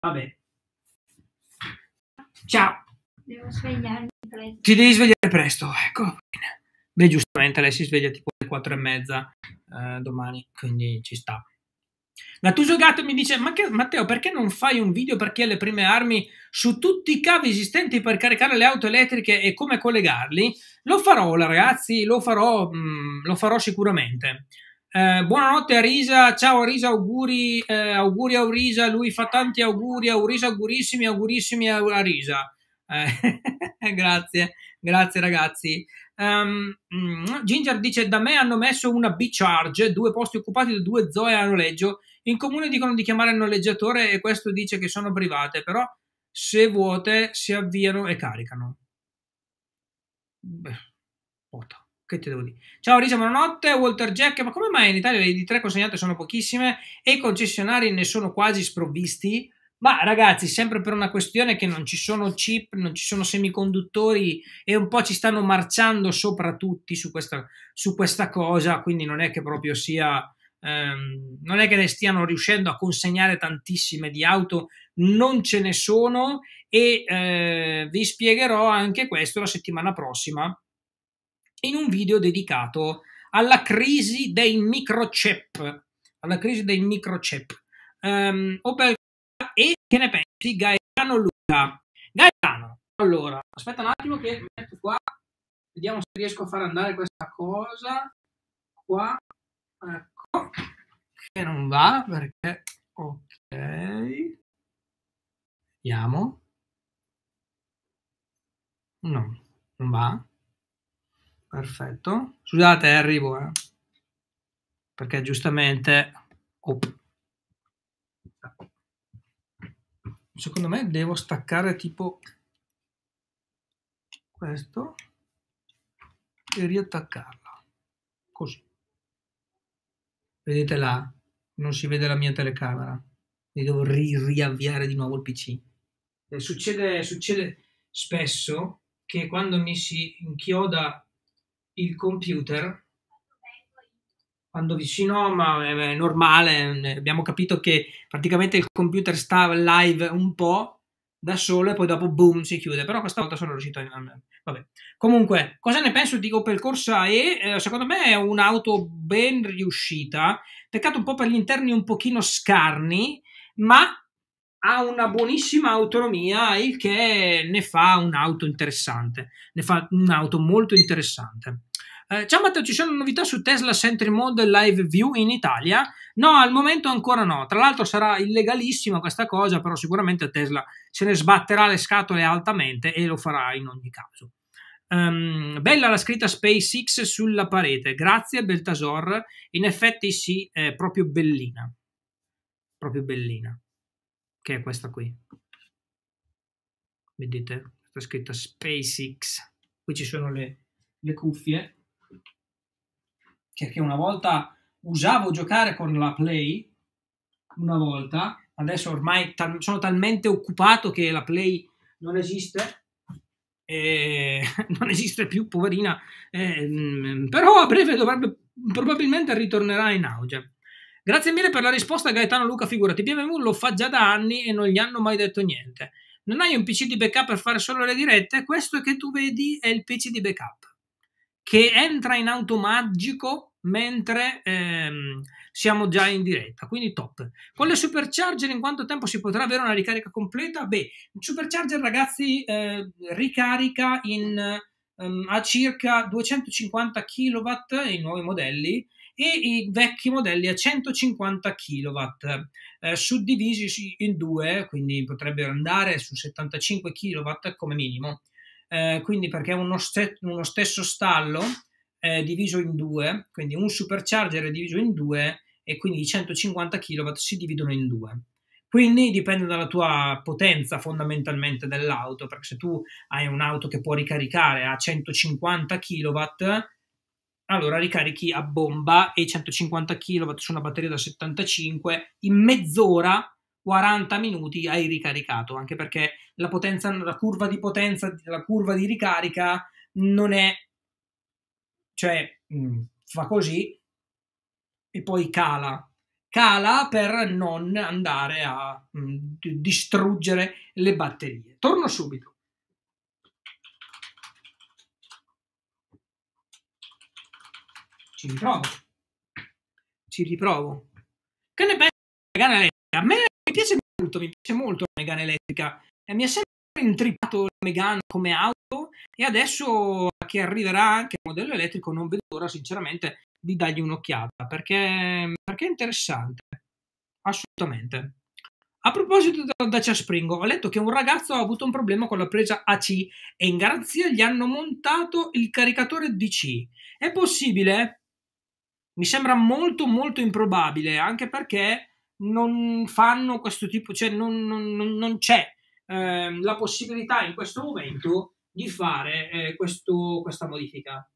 Vabbè. Ciao. Devo svegliarmi presto. Ti devi svegliare presto, ecco. Beh, giustamente lei si sveglia tipo alle quattro e mezza eh, domani, quindi ci sta. Natuso Gatto mi dice: Ma che, Matteo, perché non fai un video per chi ha le prime armi su tutti i cavi esistenti per caricare le auto elettriche e come collegarli? Lo farò, ragazzi, lo farò, mh, mm, lo farò sicuramente. Eh, buonanotte a Risa, ciao a Risa, auguri, eh, auguri a Risa, lui fa tanti auguri, augurisa, augurissimi, augurissimi a Risa. Eh, [LAUGHS] grazie, grazie ragazzi. Um, Ginger dice: Da me hanno messo una B-Charge, due posti occupati da due Zoe a noleggio in comune dicono di chiamare il noleggiatore e questo dice che sono private, però se vuote si avviano e caricano. Beh, puta, che ti devo dire? Ciao Risa, buonanotte, Walter Jack, ma come mai in Italia le ID3 consegnate sono pochissime e i concessionari ne sono quasi sprovvisti? Ma ragazzi, sempre per una questione che non ci sono chip, non ci sono semiconduttori e un po' ci stanno marciando sopra tutti su questa, su questa cosa, quindi non è che proprio sia ehm, non è che ne stiano riuscendo a consegnare tantissime di auto, non ce ne sono e eh, vi spiegherò anche questo la settimana prossima in un video dedicato alla crisi dei microchip, alla crisi dei microchip. Um, e che ne pensi Gaetano Luca? Gaetano, allora, aspetta un attimo che metto qua, vediamo se riesco a far andare questa cosa qua, ecco che non va perché ok vediamo no non va perfetto scusate eh, arrivo eh. perché giustamente oh. secondo me devo staccare tipo questo e riattaccarla così vedete là, non si vede la mia telecamera, mi devo ri riavviare di nuovo il PC. succede, succede spesso che quando mi si inchioda il computer, quando vicino, ma è normale, abbiamo capito che praticamente il computer sta live un po' da solo e poi dopo boom si chiude, però questa volta sono riuscito a Vabbè. Comunque, cosa ne penso di Opel Corsa E? Eh, secondo me è un'auto ben riuscita, peccato un po' per gli interni un pochino scarni, ma ha una buonissima autonomia, il che ne fa un'auto interessante, ne fa un'auto molto interessante. Eh, ciao Matteo, ci sono novità su Tesla Sentry Mode Live View in Italia? No, al momento ancora no. Tra l'altro sarà illegalissima questa cosa, però sicuramente Tesla se ne sbatterà le scatole altamente e lo farà in ogni caso. Um, bella la scritta SpaceX sulla parete, grazie Beltasor, in effetti sì, è proprio bellina, proprio bellina, che è questa qui. Vedete, sta scritta SpaceX, qui ci sono le, le cuffie, che una volta usavo giocare con la Play, una volta, adesso ormai tal- sono talmente occupato che la Play non esiste, eh, [LAUGHS] non esiste più, poverina, eh, però a breve dovrebbe, probabilmente ritornerà in auge. Grazie mille per la risposta Gaetano Luca, figurati, BMW lo fa già da anni e non gli hanno mai detto niente. Non hai un PC di backup per fare solo le dirette? Questo che tu vedi è il PC di backup, che entra in automatico mentre ehm, siamo già in diretta, quindi top. Con le supercharger in quanto tempo si potrà avere una ricarica completa? Beh, il supercharger ragazzi eh, ricarica in, ehm, a circa 250 kW i nuovi modelli e i vecchi modelli a 150 kW eh, suddivisi in due, quindi potrebbero andare su 75 kW come minimo. Eh, quindi perché uno, st- uno stesso stallo eh, diviso in due, quindi un supercharger è diviso in due e quindi i 150 kW si dividono in due. Quindi dipende dalla tua potenza fondamentalmente dell'auto, perché se tu hai un'auto che può ricaricare a 150 kW, allora ricarichi a bomba e 150 kW su una batteria da 75 in mezz'ora 40 minuti hai ricaricato, anche perché la potenza la curva di potenza la curva di ricarica non è cioè mh, mm, fa così e poi cala. Cala per non andare a mh, mm, distruggere le batterie. Torno subito. Ci riprovo. Ci riprovo. Che ne pensi della megana elettrica? A me piace molto, mi piace molto la megana elettrica. E mi ha sempre intrippato la Megane come auto e adesso che arriverà anche il modello elettrico non vedo l'ora sinceramente di dargli un'occhiata perché, perché è interessante, assolutamente. A proposito da Dacia Springo, ho letto che un ragazzo ha avuto un problema con la presa AC e in garanzia gli hanno montato il caricatore DC. È possibile? Mi sembra molto molto improbabile, anche perché non fanno questo tipo, cioè non, non, non c'è ehm, la possibilità in questo momento di fare eh, questo, questa modifica.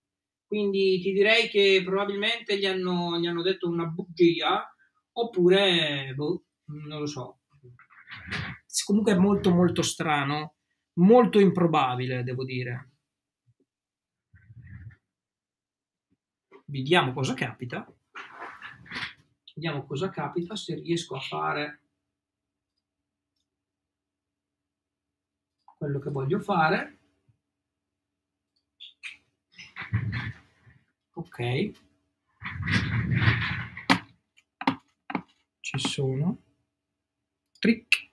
Quindi ti direi che probabilmente gli hanno, gli hanno detto una bugia oppure, boh, non lo so. Comunque è molto molto strano, molto improbabile devo dire. Vediamo cosa capita. Vediamo cosa capita se riesco a fare quello che voglio fare. Ok. Ci sono. Trick.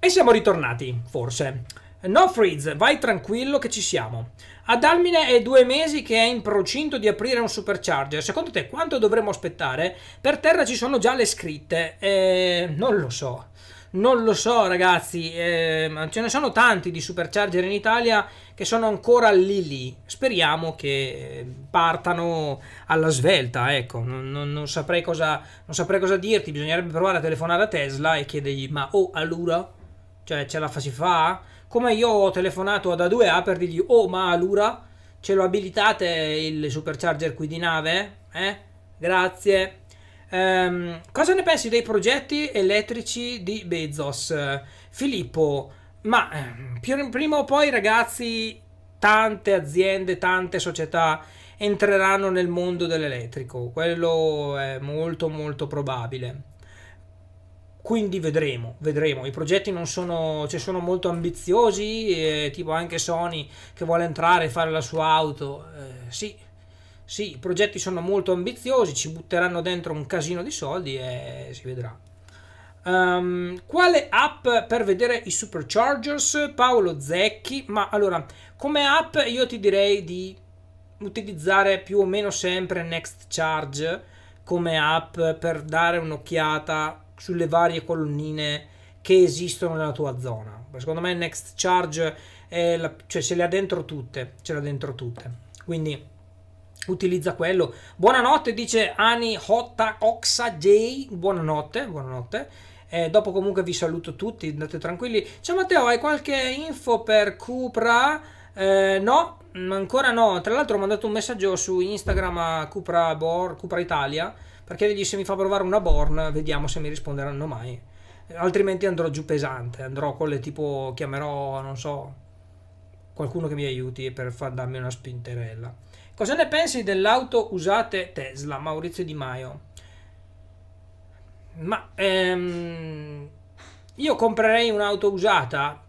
E siamo ritornati, forse. No Freeze, vai tranquillo che ci siamo. Ad Almine è due mesi che è in procinto di aprire un supercharger. Secondo te quanto dovremmo aspettare? Per terra ci sono già le scritte. Eh, non lo so. Non lo so ragazzi, eh, ce ne sono tanti di supercharger in Italia che sono ancora lì lì. Speriamo che eh, partano alla svelta, ecco, non, non, non, saprei, cosa, non saprei cosa dirti, bisognerebbe provare a telefonare a Tesla e chiedergli ma oh allora? Cioè ce la fa si fa? Come io ho telefonato ad A2A per dirgli, oh ma Alura, ce lo abilitate il supercharger qui di nave? Eh? Grazie. Um, cosa ne pensi dei progetti elettrici di Bezos? Filippo, ma ehm, più, prima o poi ragazzi, tante aziende, tante società entreranno nel mondo dell'elettrico, quello è molto molto probabile. Quindi vedremo, vedremo. I progetti non sono, cioè sono molto ambiziosi, eh, tipo anche Sony che vuole entrare e fare la sua auto. Eh, sì, sì, i progetti sono molto ambiziosi, ci butteranno dentro un casino di soldi e si vedrà. Um, quale app per vedere i Superchargers? Paolo Zecchi. Ma allora, come app io ti direi di utilizzare più o meno sempre Next Charge come app per dare un'occhiata sulle varie colonnine che esistono nella tua zona. Secondo me Next Charge è la, cioè ce le ha dentro tutte, ce le ha dentro tutte. Quindi utilizza quello. Buonanotte dice Ani Hotta Oxa J, buonanotte, buonanotte. Eh, dopo comunque vi saluto tutti, andate tranquilli. Ciao Matteo, hai qualche info per Cupra? Eh, no, ancora no. Tra l'altro ho mandato un messaggio su Instagram a Cupra Bor, Cupra Italia perché gli se mi fa provare una Born vediamo se mi risponderanno mai altrimenti andrò giù pesante andrò con le tipo chiamerò non so qualcuno che mi aiuti per far darmi una spinterella cosa ne pensi dell'auto usate Tesla Maurizio Di Maio ma ehm, io comprerei un'auto usata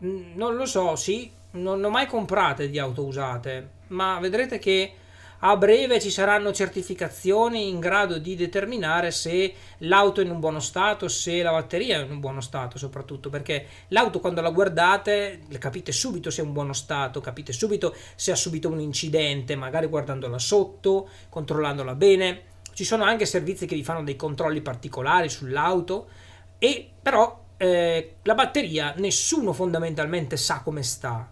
non lo so sì non ho mai comprate di auto usate ma vedrete che a breve ci saranno certificazioni in grado di determinare se l'auto è in un buono stato, se la batteria è in un buono stato soprattutto, perché l'auto quando la guardate capite subito se è in buono stato, capite subito se ha subito un incidente, magari guardandola sotto, controllandola bene. Ci sono anche servizi che vi fanno dei controlli particolari sull'auto e però eh, la batteria nessuno fondamentalmente sa come sta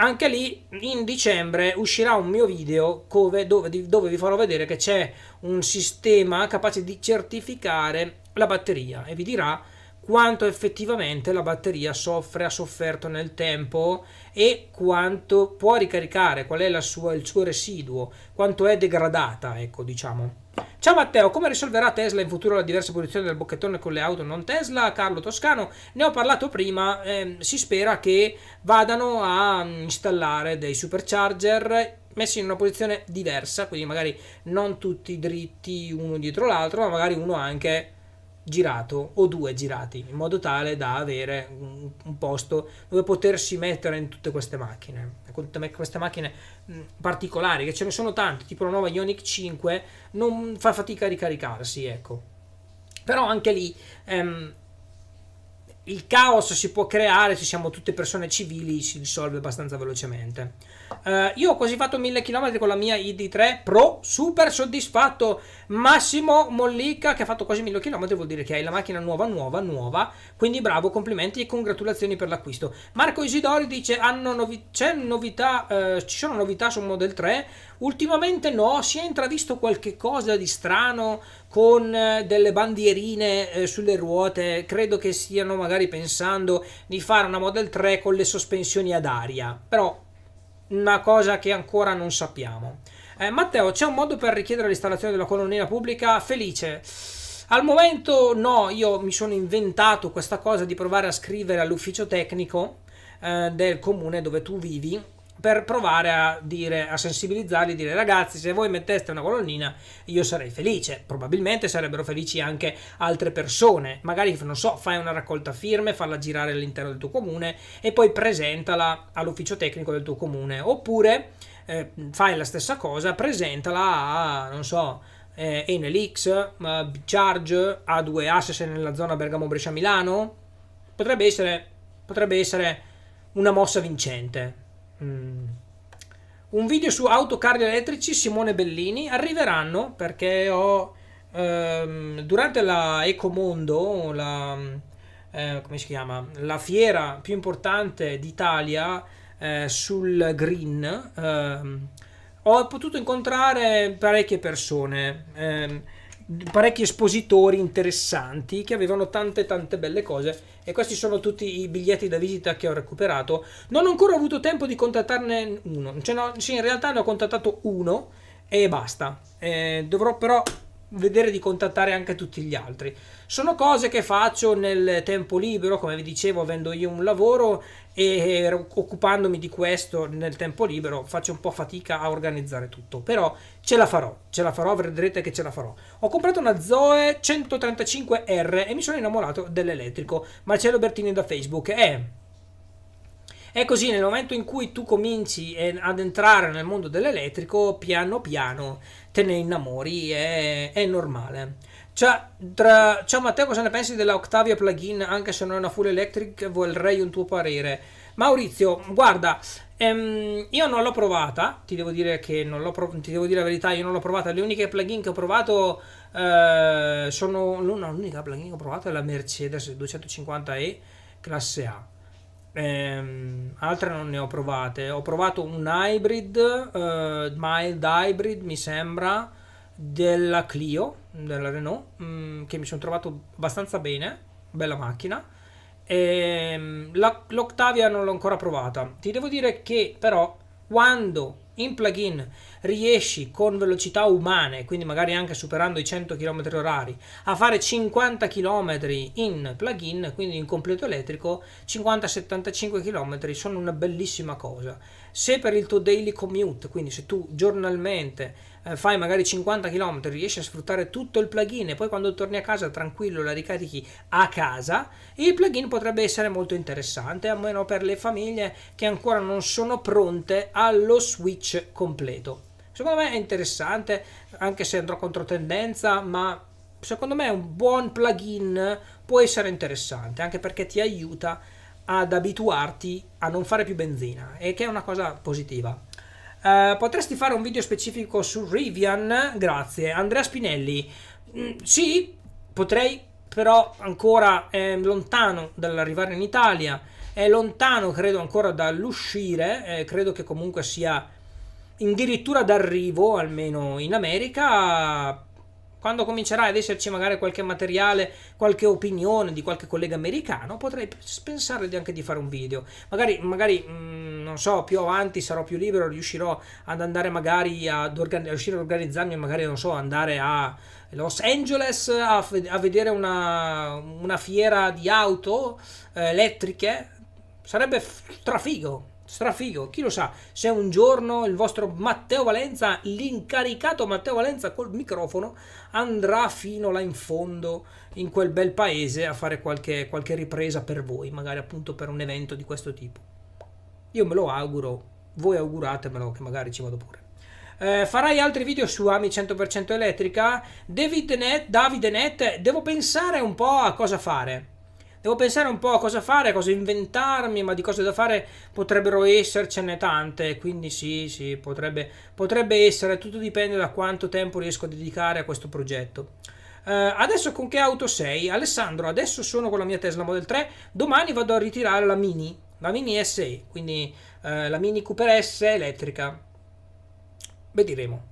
anche lì in dicembre uscirà un mio video dove, dove, dove vi farò vedere che c'è un sistema capace di certificare la batteria e vi dirà quanto effettivamente la batteria soffre, ha sofferto nel tempo e quanto può ricaricare, qual è sua, il suo residuo, quanto è degradata, ecco diciamo. Ciao Matteo, come risolverà Tesla in futuro la diversa posizione del bocchettone con le auto non Tesla? Carlo Toscano, ne ho parlato prima, ehm, si spera che vadano a mm, installare dei supercharger messi in una posizione diversa, quindi magari non tutti dritti uno dietro l'altro, ma magari uno anche girato o due girati, in modo tale da avere un posto dove potersi mettere in tutte queste macchine con queste macchine particolari, che ce ne sono tante, tipo la nuova Ionic 5, non fa fatica a ricaricarsi, ecco. Però anche lì ehm, il caos si può creare se siamo tutte persone civili, si risolve abbastanza velocemente. Uh, io ho quasi fatto 1000 km con la mia ID3 Pro, super soddisfatto. Massimo Mollica che ha fatto quasi 1000 km vuol dire che hai la macchina nuova, nuova, nuova. Quindi bravo, complimenti e congratulazioni per l'acquisto. Marco Isidori dice: novi- c'è novità, uh, ci sono novità su Model 3? Ultimamente no, si è intravisto qualche cosa di strano con eh, delle bandierine sulle ruote. Credo che stiano magari pensando di fare una Model 3 con le sospensioni ad aria. Però una cosa che ancora non sappiamo. Eh, Matteo, c'è un modo per richiedere l'installazione della colonnina pubblica? Felice. Al momento no, io mi sono inventato questa cosa di provare a scrivere all'ufficio tecnico eh, del comune dove tu vivi per provare a, dire, a sensibilizzarli, dire ragazzi se voi metteste una colonnina io sarei felice, probabilmente sarebbero felici anche altre persone, magari non so, fai una raccolta firme, falla girare all'interno del tuo comune e poi presentala all'ufficio tecnico del tuo comune, oppure eh, fai la stessa cosa, presentala a, non so, eh, Enelix, uh, Charge, A2A se sei nella zona Bergamo-Brescia-Milano, potrebbe essere, potrebbe essere una mossa vincente. Mm. Un video su autocarri elettrici Simone Bellini arriveranno perché ho ehm, durante la Ecomondo, la, eh, come si chiama, la fiera più importante d'Italia eh, sul green, ehm, ho potuto incontrare parecchie persone. Ehm, parecchi espositori interessanti che avevano tante tante belle cose e questi sono tutti i biglietti da visita che ho recuperato non ho ancora avuto tempo di contattarne uno cioè no, sì, in realtà ne ho contattato uno e basta eh, dovrò però vedere di contattare anche tutti gli altri sono cose che faccio nel tempo libero come vi dicevo avendo io un lavoro e occupandomi di questo nel tempo libero faccio un po' fatica a organizzare tutto però ce la farò, ce la farò, vedrete che ce la farò. Ho comprato una Zoe 135R e mi sono innamorato dell'elettrico. Marcello Bertini da Facebook. Eh, è così, nel momento in cui tu cominci eh, ad entrare nel mondo dell'elettrico, piano piano te ne innamori, è, è normale. Ciao, tra, ciao Matteo, cosa ne pensi della Octavia plugin? Anche se non è una full electric, vorrei un tuo parere. Maurizio, guarda, ehm, io non l'ho provata, ti devo dire che non l'ho prov- ti devo dire la verità, io non l'ho provata, le uniche plugin che ho provato eh, sono no, l'unica plugin che ho provato è la Mercedes 250e classe A. Ehm, altre non ne ho provate. Ho provato un hybrid, eh, mild hybrid, mi sembra della Clio, della Renault, mh, mm, che mi sono trovato abbastanza bene, bella macchina ehm, la, l'Octavia non l'ho ancora provata. Ti devo dire che però quando in plugin riesci con velocità umane, quindi magari anche superando i 100 km/h, a fare 50 km in plugin, quindi in completo elettrico, 50-75 km sono una bellissima cosa. Se per il tuo daily commute, quindi se tu giornalmente eh, fai magari 50 km, riesci a sfruttare tutto il plugin e poi quando torni a casa tranquillo la ricarichi a casa, il plugin potrebbe essere molto interessante, almeno per le famiglie che ancora non sono pronte allo switch completo. Secondo me è interessante, anche se andrò contro tendenza, ma secondo me un buon plugin può essere interessante, anche perché ti aiuta ad abituarti a non fare più benzina e che è una cosa positiva. Eh, potresti fare un video specifico su Rivian? Grazie. Andrea Spinelli. Mm, sì, potrei, però ancora è lontano dall'arrivare in Italia. È lontano, credo, ancora dall'uscire. Eh, credo che comunque sia addirittura d'arrivo, almeno in America quando comincerà ad esserci magari qualche materiale, qualche opinione di qualche collega americano, potrei pensare anche di fare un video. Magari, magari mm, non so, più avanti sarò più libero, riuscirò ad andare magari ad organi- riuscire ad organizzarmi, magari non so, andare a Los Angeles a, f- a vedere una, una, fiera di auto eh, elettriche. Sarebbe f- trafigo, strafigo, chi lo sa se un giorno il vostro Matteo Valenza, l'incaricato Matteo Valenza col microfono, andrà fino là in fondo in quel bel paese a fare qualche, qualche ripresa per voi, magari appunto per un evento di questo tipo. Io me lo auguro, voi auguratemelo che magari ci vado pure. Eh, farai altri video su Ami 100% elettrica? David Net, Davide Net, devo pensare un po' a cosa fare Devo pensare un po' a cosa fare, a cosa inventarmi, ma di cose da fare potrebbero essercene tante, quindi sì, sì, potrebbe, potrebbe essere, tutto dipende da quanto tempo riesco a dedicare a questo progetto. Uh, adesso con che auto sei? Alessandro, adesso sono con la mia Tesla Model 3, domani vado a ritirare la Mini, la Mini SE, quindi uh, la Mini Cooper S elettrica. Vedremo.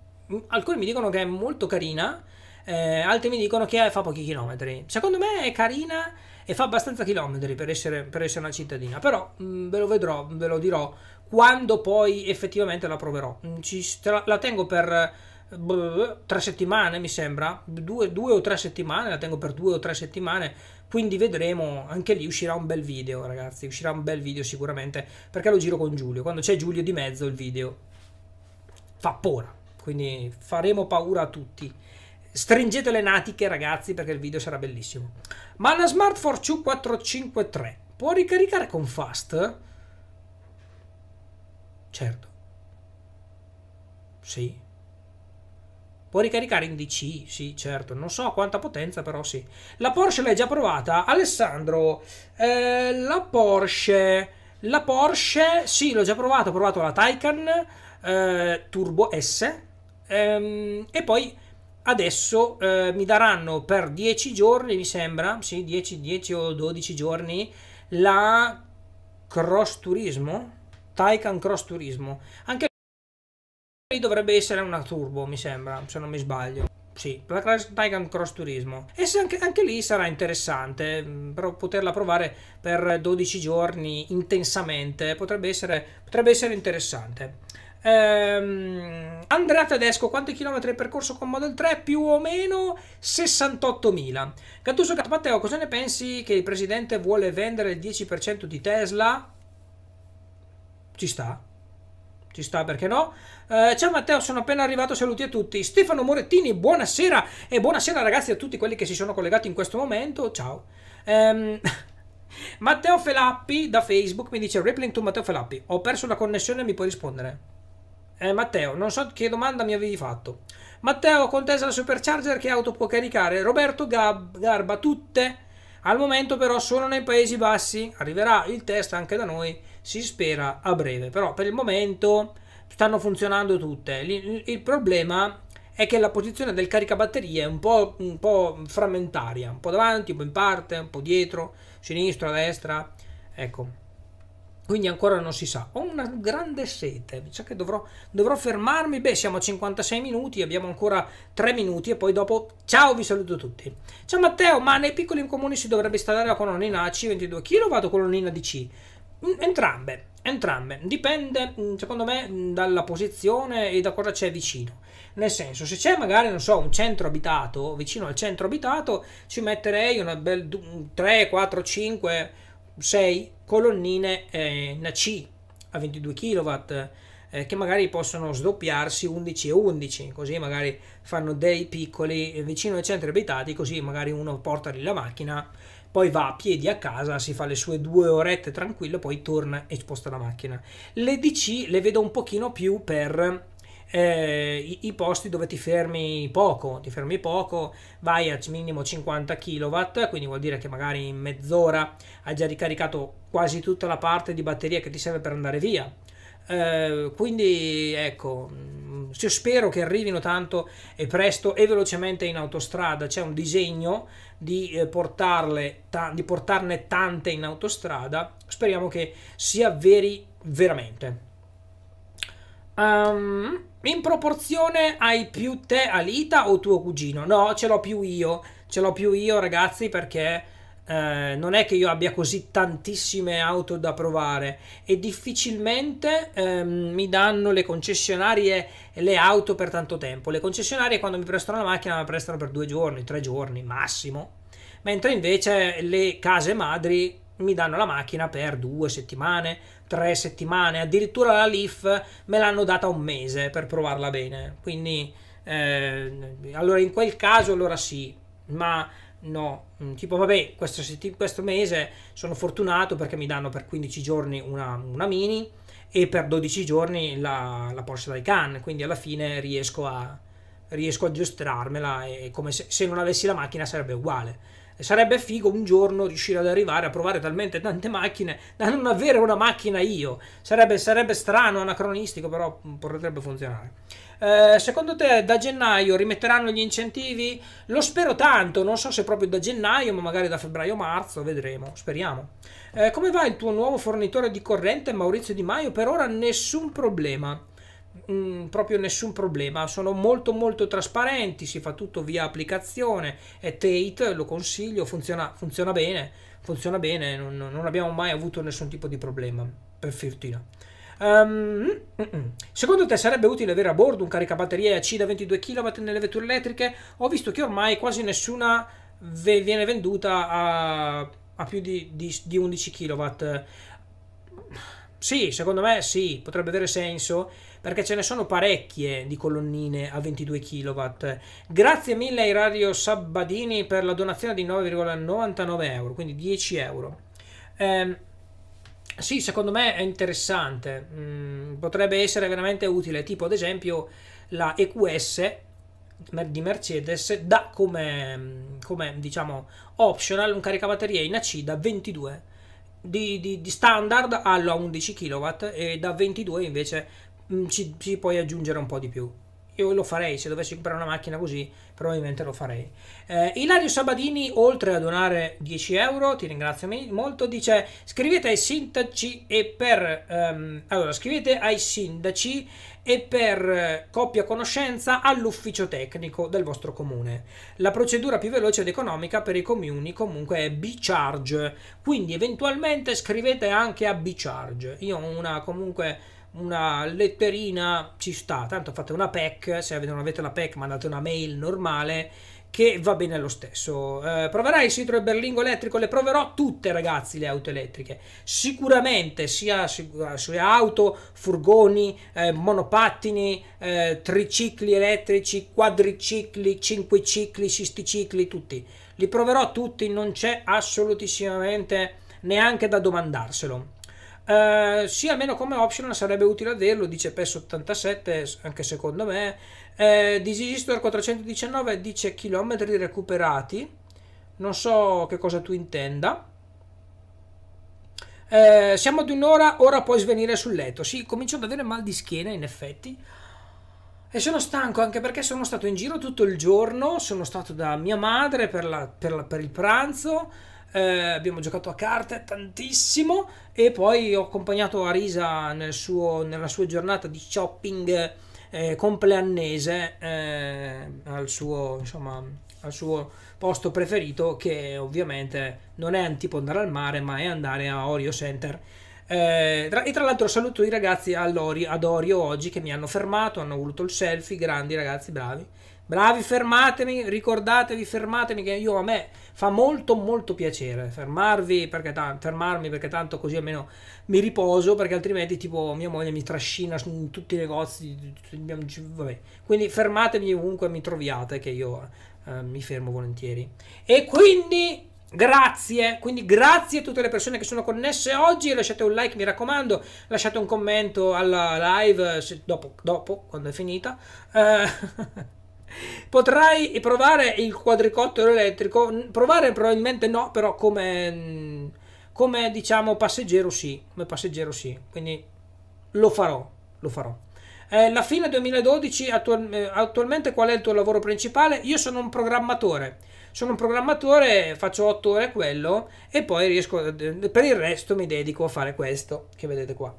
Alcuni mi dicono che è molto carina, eh, altri mi dicono che fa pochi chilometri. Secondo me è carina e fa abbastanza chilometri per essere, per essere una cittadina, però mh, mm, ve lo vedrò, ve lo dirò quando poi effettivamente la proverò. Mm, ci, la, la tengo per eh, tre settimane mi sembra due, due, o tre settimane la tengo per due o tre settimane quindi vedremo anche lì uscirà un bel video ragazzi uscirà un bel video sicuramente perché lo giro con Giulio quando c'è Giulio di mezzo il video fa paura quindi faremo paura a tutti Stringete le natiche ragazzi perché il video sarà bellissimo. Ma la Smart 4 453 può ricaricare con fast? Certo. Sì. Può ricaricare in DC, sì, certo. Non so a quanta potenza, però sì. La Porsche l'hai già provata? Alessandro, eh, la Porsche... La Porsche, sì, l'ho già provata. Ho provato la Taycan eh, Turbo S. Ehm, e poi adesso eh, mi daranno per 10 giorni, mi sembra, sì, 10, 10 o 12 giorni, la Cross Turismo, Taycan Cross Turismo. Anche lì dovrebbe essere una turbo, mi sembra, se non mi sbaglio. Sì, la Taycan Cross Turismo. E anche, anche lì sarà interessante, mm, però poterla provare per 12 giorni intensamente potrebbe essere, potrebbe essere interessante. Ehm, Andrea Tedesco, quanti chilometri hai percorso con Model 3? Più o meno 68.000. Gattuso Matteo, cosa ne pensi che il presidente vuole vendere il 10% di Tesla? Ci sta. Ci sta, perché no? Eh, ciao Matteo, sono appena arrivato, saluti a tutti. Stefano Morettini, buonasera e buonasera ragazzi a tutti quelli che si sono collegati in questo momento. Ciao. Ehm... [LAUGHS] Matteo Felappi da Facebook mi dice Replying to Matteo Felappi. Ho perso la connessione, mi puoi rispondere? Eh, Matteo, non so che domanda mi avevi fatto. Matteo, con Tesla Supercharger che auto può caricare? Roberto Gab- Garba, tutte. Al momento però solo nei Paesi Bassi. Arriverà il test anche da noi, si spera a breve. Però per il momento stanno funzionando tutte. il, il problema è che la posizione del caricabatterie è un po', un po', frammentaria, un po' davanti, un po' in parte, un po' dietro, sinistra, destra, ecco quindi ancora non si sa. Ho una grande sete, mi sa che dovrò, dovrò, fermarmi. Beh, siamo a 56 minuti, abbiamo ancora 3 minuti e poi dopo ciao, vi saluto tutti. Ciao Matteo, ma nei piccoli comuni si dovrebbe installare la colonnina AC22 kg o vado colonnina DC? Mm, entrambe, entrambe, dipende mm, secondo me mm, dalla posizione e da cosa c'è vicino. Nel senso, se c'è magari, non so, un centro abitato, vicino al centro abitato, ci metterei una bel 3, 4, 5, 6 colonnine eh, NAC a 22 kW eh, che magari possono sdoppiarsi 11 e 11 così magari fanno dei piccoli vicino ai centri abitati così magari uno porta lì la macchina poi va a piedi a casa, si fa le sue due orette tranquillo, poi torna e sposta la macchina. Le DC le vedo un pochino più per eh, i, i, posti dove ti fermi poco, ti fermi poco, vai a minimo 50 kW, quindi vuol dire che magari in mezz'ora hai già ricaricato quasi tutta la parte di batteria che ti serve per andare via. Eh, quindi ecco, mm, io spero che arrivino tanto e presto e velocemente in autostrada. C'è un disegno di, eh, portarle, ta- di portarne tante in autostrada. Speriamo che si avveri veramente. Um, in proporzione hai più te Alita o tuo cugino? No, ce l'ho più io. Ce l'ho più io, ragazzi, perché eh, non è che io abbia così tantissime auto da provare e difficilmente eh, mi danno le concessionarie le auto per tanto tempo. Le concessionarie quando mi prestano la macchina la prestano per due giorni, tre giorni massimo, mentre invece le case madri mi danno la macchina per due settimane, tre settimane, addirittura la Leaf me l'hanno data un mese per provarla bene, quindi eh, allora in quel caso allora sì, ma no, mm, tipo vabbè questo, questo mese sono fortunato perché mi danno per 15 giorni una, una mini e per 12 giorni la, la Porsche Taycan, quindi alla fine riesco a, riesco a aggiustarmela e come se, se non avessi la macchina sarebbe uguale sarebbe figo un giorno riuscire ad arrivare a provare talmente tante macchine da non avere una macchina io. Sarebbe, sarebbe strano, anacronistico, però potrebbe funzionare. Eh, secondo te da gennaio rimetteranno gli incentivi? Lo spero tanto, non so se proprio da gennaio, ma magari da febbraio-marzo, vedremo, speriamo. Eh, come va il tuo nuovo fornitore di corrente Maurizio Di Maio? Per ora nessun problema mh, mm, proprio nessun problema, sono molto molto trasparenti, si fa tutto via applicazione, è Tate, lo consiglio, funziona, funziona bene, funziona bene, non, non, abbiamo mai avuto nessun tipo di problema, per fortuna. Um, ehm, mm, mm, secondo te sarebbe utile avere a bordo un caricabatterie AC da 22 kW nelle vetture elettriche? Ho visto che ormai quasi nessuna v- viene venduta a, a più di, di, di 11 kW. Sì, secondo me sì, potrebbe avere senso perché ce ne sono parecchie di colonnine a 22 kW. Grazie mille ai Radio Sabbadini per la donazione di 9,99 euro, quindi 10 euro. Eh, sì, secondo me è interessante, mm, potrebbe essere veramente utile, tipo ad esempio la EQS di Mercedes dà come, mm, come diciamo optional un caricabatterie in AC da 22 di, di, di standard allo 11 kW e da 22 invece Mm, ci, ci puoi aggiungere un po' di più io lo farei se dovessi comprare una macchina così probabilmente lo farei eh, Ilario Sabadini oltre a donare 10 euro ti ringrazio molto dice scrivete ai sindaci e per um, allora scrivete ai sindaci e per eh, coppia conoscenza all'ufficio tecnico del vostro comune. La procedura più veloce ed economica per i comuni comunque è B-Charge, quindi eventualmente scrivete anche a B-Charge. Io ho una comunque una letterina ci sta, tanto fate una PEC, se non avete la PEC mandate una mail normale che va bene lo stesso. Eh, proverai il sito del Berlingo elettrico? Le proverò tutte, ragazzi, le auto elettriche. Sicuramente sia eh, sulle auto, furgoni, eh, monopattini, eh, tricicli elettrici, quadricicli, cinquecicli, cicli, tutti. Li proverò tutti, non c'è assolutissimamente neanche da domandarselo. Eh, sì, almeno come optional sarebbe utile averlo, dice PES 87, anche secondo me. Uh, Disistor 419 dice chilometri recuperati. Non so che cosa tu intenda. Uh, siamo ad un'ora, ora puoi svenire sul letto. Sì, comincio ad avere mal di schiena, in effetti. E sono stanco anche perché sono stato in giro tutto il giorno. Sono stato da mia madre per, la, per, la, per il pranzo eh, abbiamo giocato a carte tantissimo e poi ho accompagnato Arisa nel suo, nella sua giornata di shopping eh, compleannese eh, al, suo, insomma, al suo posto preferito che ovviamente non è tipo andare al mare ma è andare a Orio Center. Eh, tra, e tra l'altro saluto i ragazzi ad Orio oggi che mi hanno fermato, hanno voluto il selfie, grandi ragazzi, bravi. Bravi, fermatemi, ricordatevi, fermatemi che io a me fa molto molto piacere fermarvi perché ta- fermarmi perché tanto così almeno mi riposo perché altrimenti tipo mia moglie mi trascina in tutti i negozi, vabbè. Quindi fermatemi ovunque mi troviate che io eh, mi fermo volentieri. E quindi Grazie, quindi grazie a tutte le persone che sono connesse oggi. Lasciate un like, mi raccomando, lasciate un commento alla live se, dopo, dopo, quando è finita. Eh, [LAUGHS] Potrai provare il quadricottero elettrico? Provare probabilmente no, però come, come diciamo passeggero sì, come passeggero sì, quindi lo farò, lo farò. Eh, la fine 2012, attual, eh, attualmente qual è il tuo lavoro principale? Io sono un programmatore, sono un programmatore, faccio 8 ore quello e poi riesco, eh, per il resto mi dedico a fare questo che vedete qua.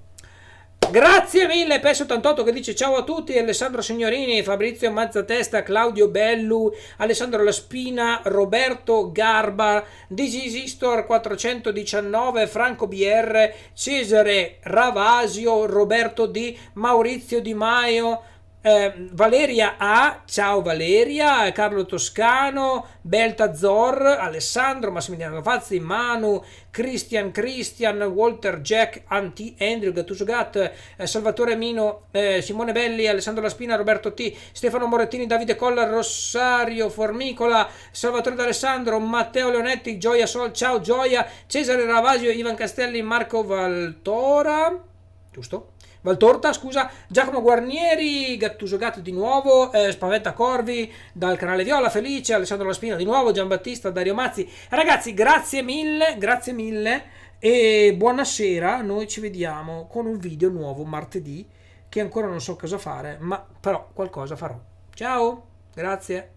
Grazie mille, PES88 che dice ciao a tutti, Alessandro Signorini, Fabrizio Mazzatesta, Claudio Bellu, Alessandro Laspina, Roberto Garba, Digisistor 419, Franco BR, Cesare Ravasio, Roberto D, Maurizio Di Maio, eh, Valeria A, ciao Valeria, Carlo Toscano, Zor, Alessandro, Massimiliano Fazzi, Manu, Christian, Christian, Walter, Jack, Anti, Andrew, Gattuso Gat, eh, Salvatore Mino, eh, Simone Belli, Alessandro Laspina, Roberto T, Stefano Morettini, Davide Colla, Rosario Formicola, Salvatore D'Alessandro, Matteo Leonetti, Gioia Sol, ciao Gioia, Cesare Ravasio, Ivan Castelli, Marco Valtora, giusto? Valtorta, scusa, Giacomo Guarnieri, Gattuso Gatto di nuovo, eh, Spaventa Corvi dal canale Viola, Felice, Alessandro La Spina di nuovo, Giambattista, Dario Mazzi. Ragazzi, grazie mille, grazie mille e buonasera, noi ci vediamo con un video nuovo martedì che ancora non so cosa fare, ma però qualcosa farò. Ciao, grazie.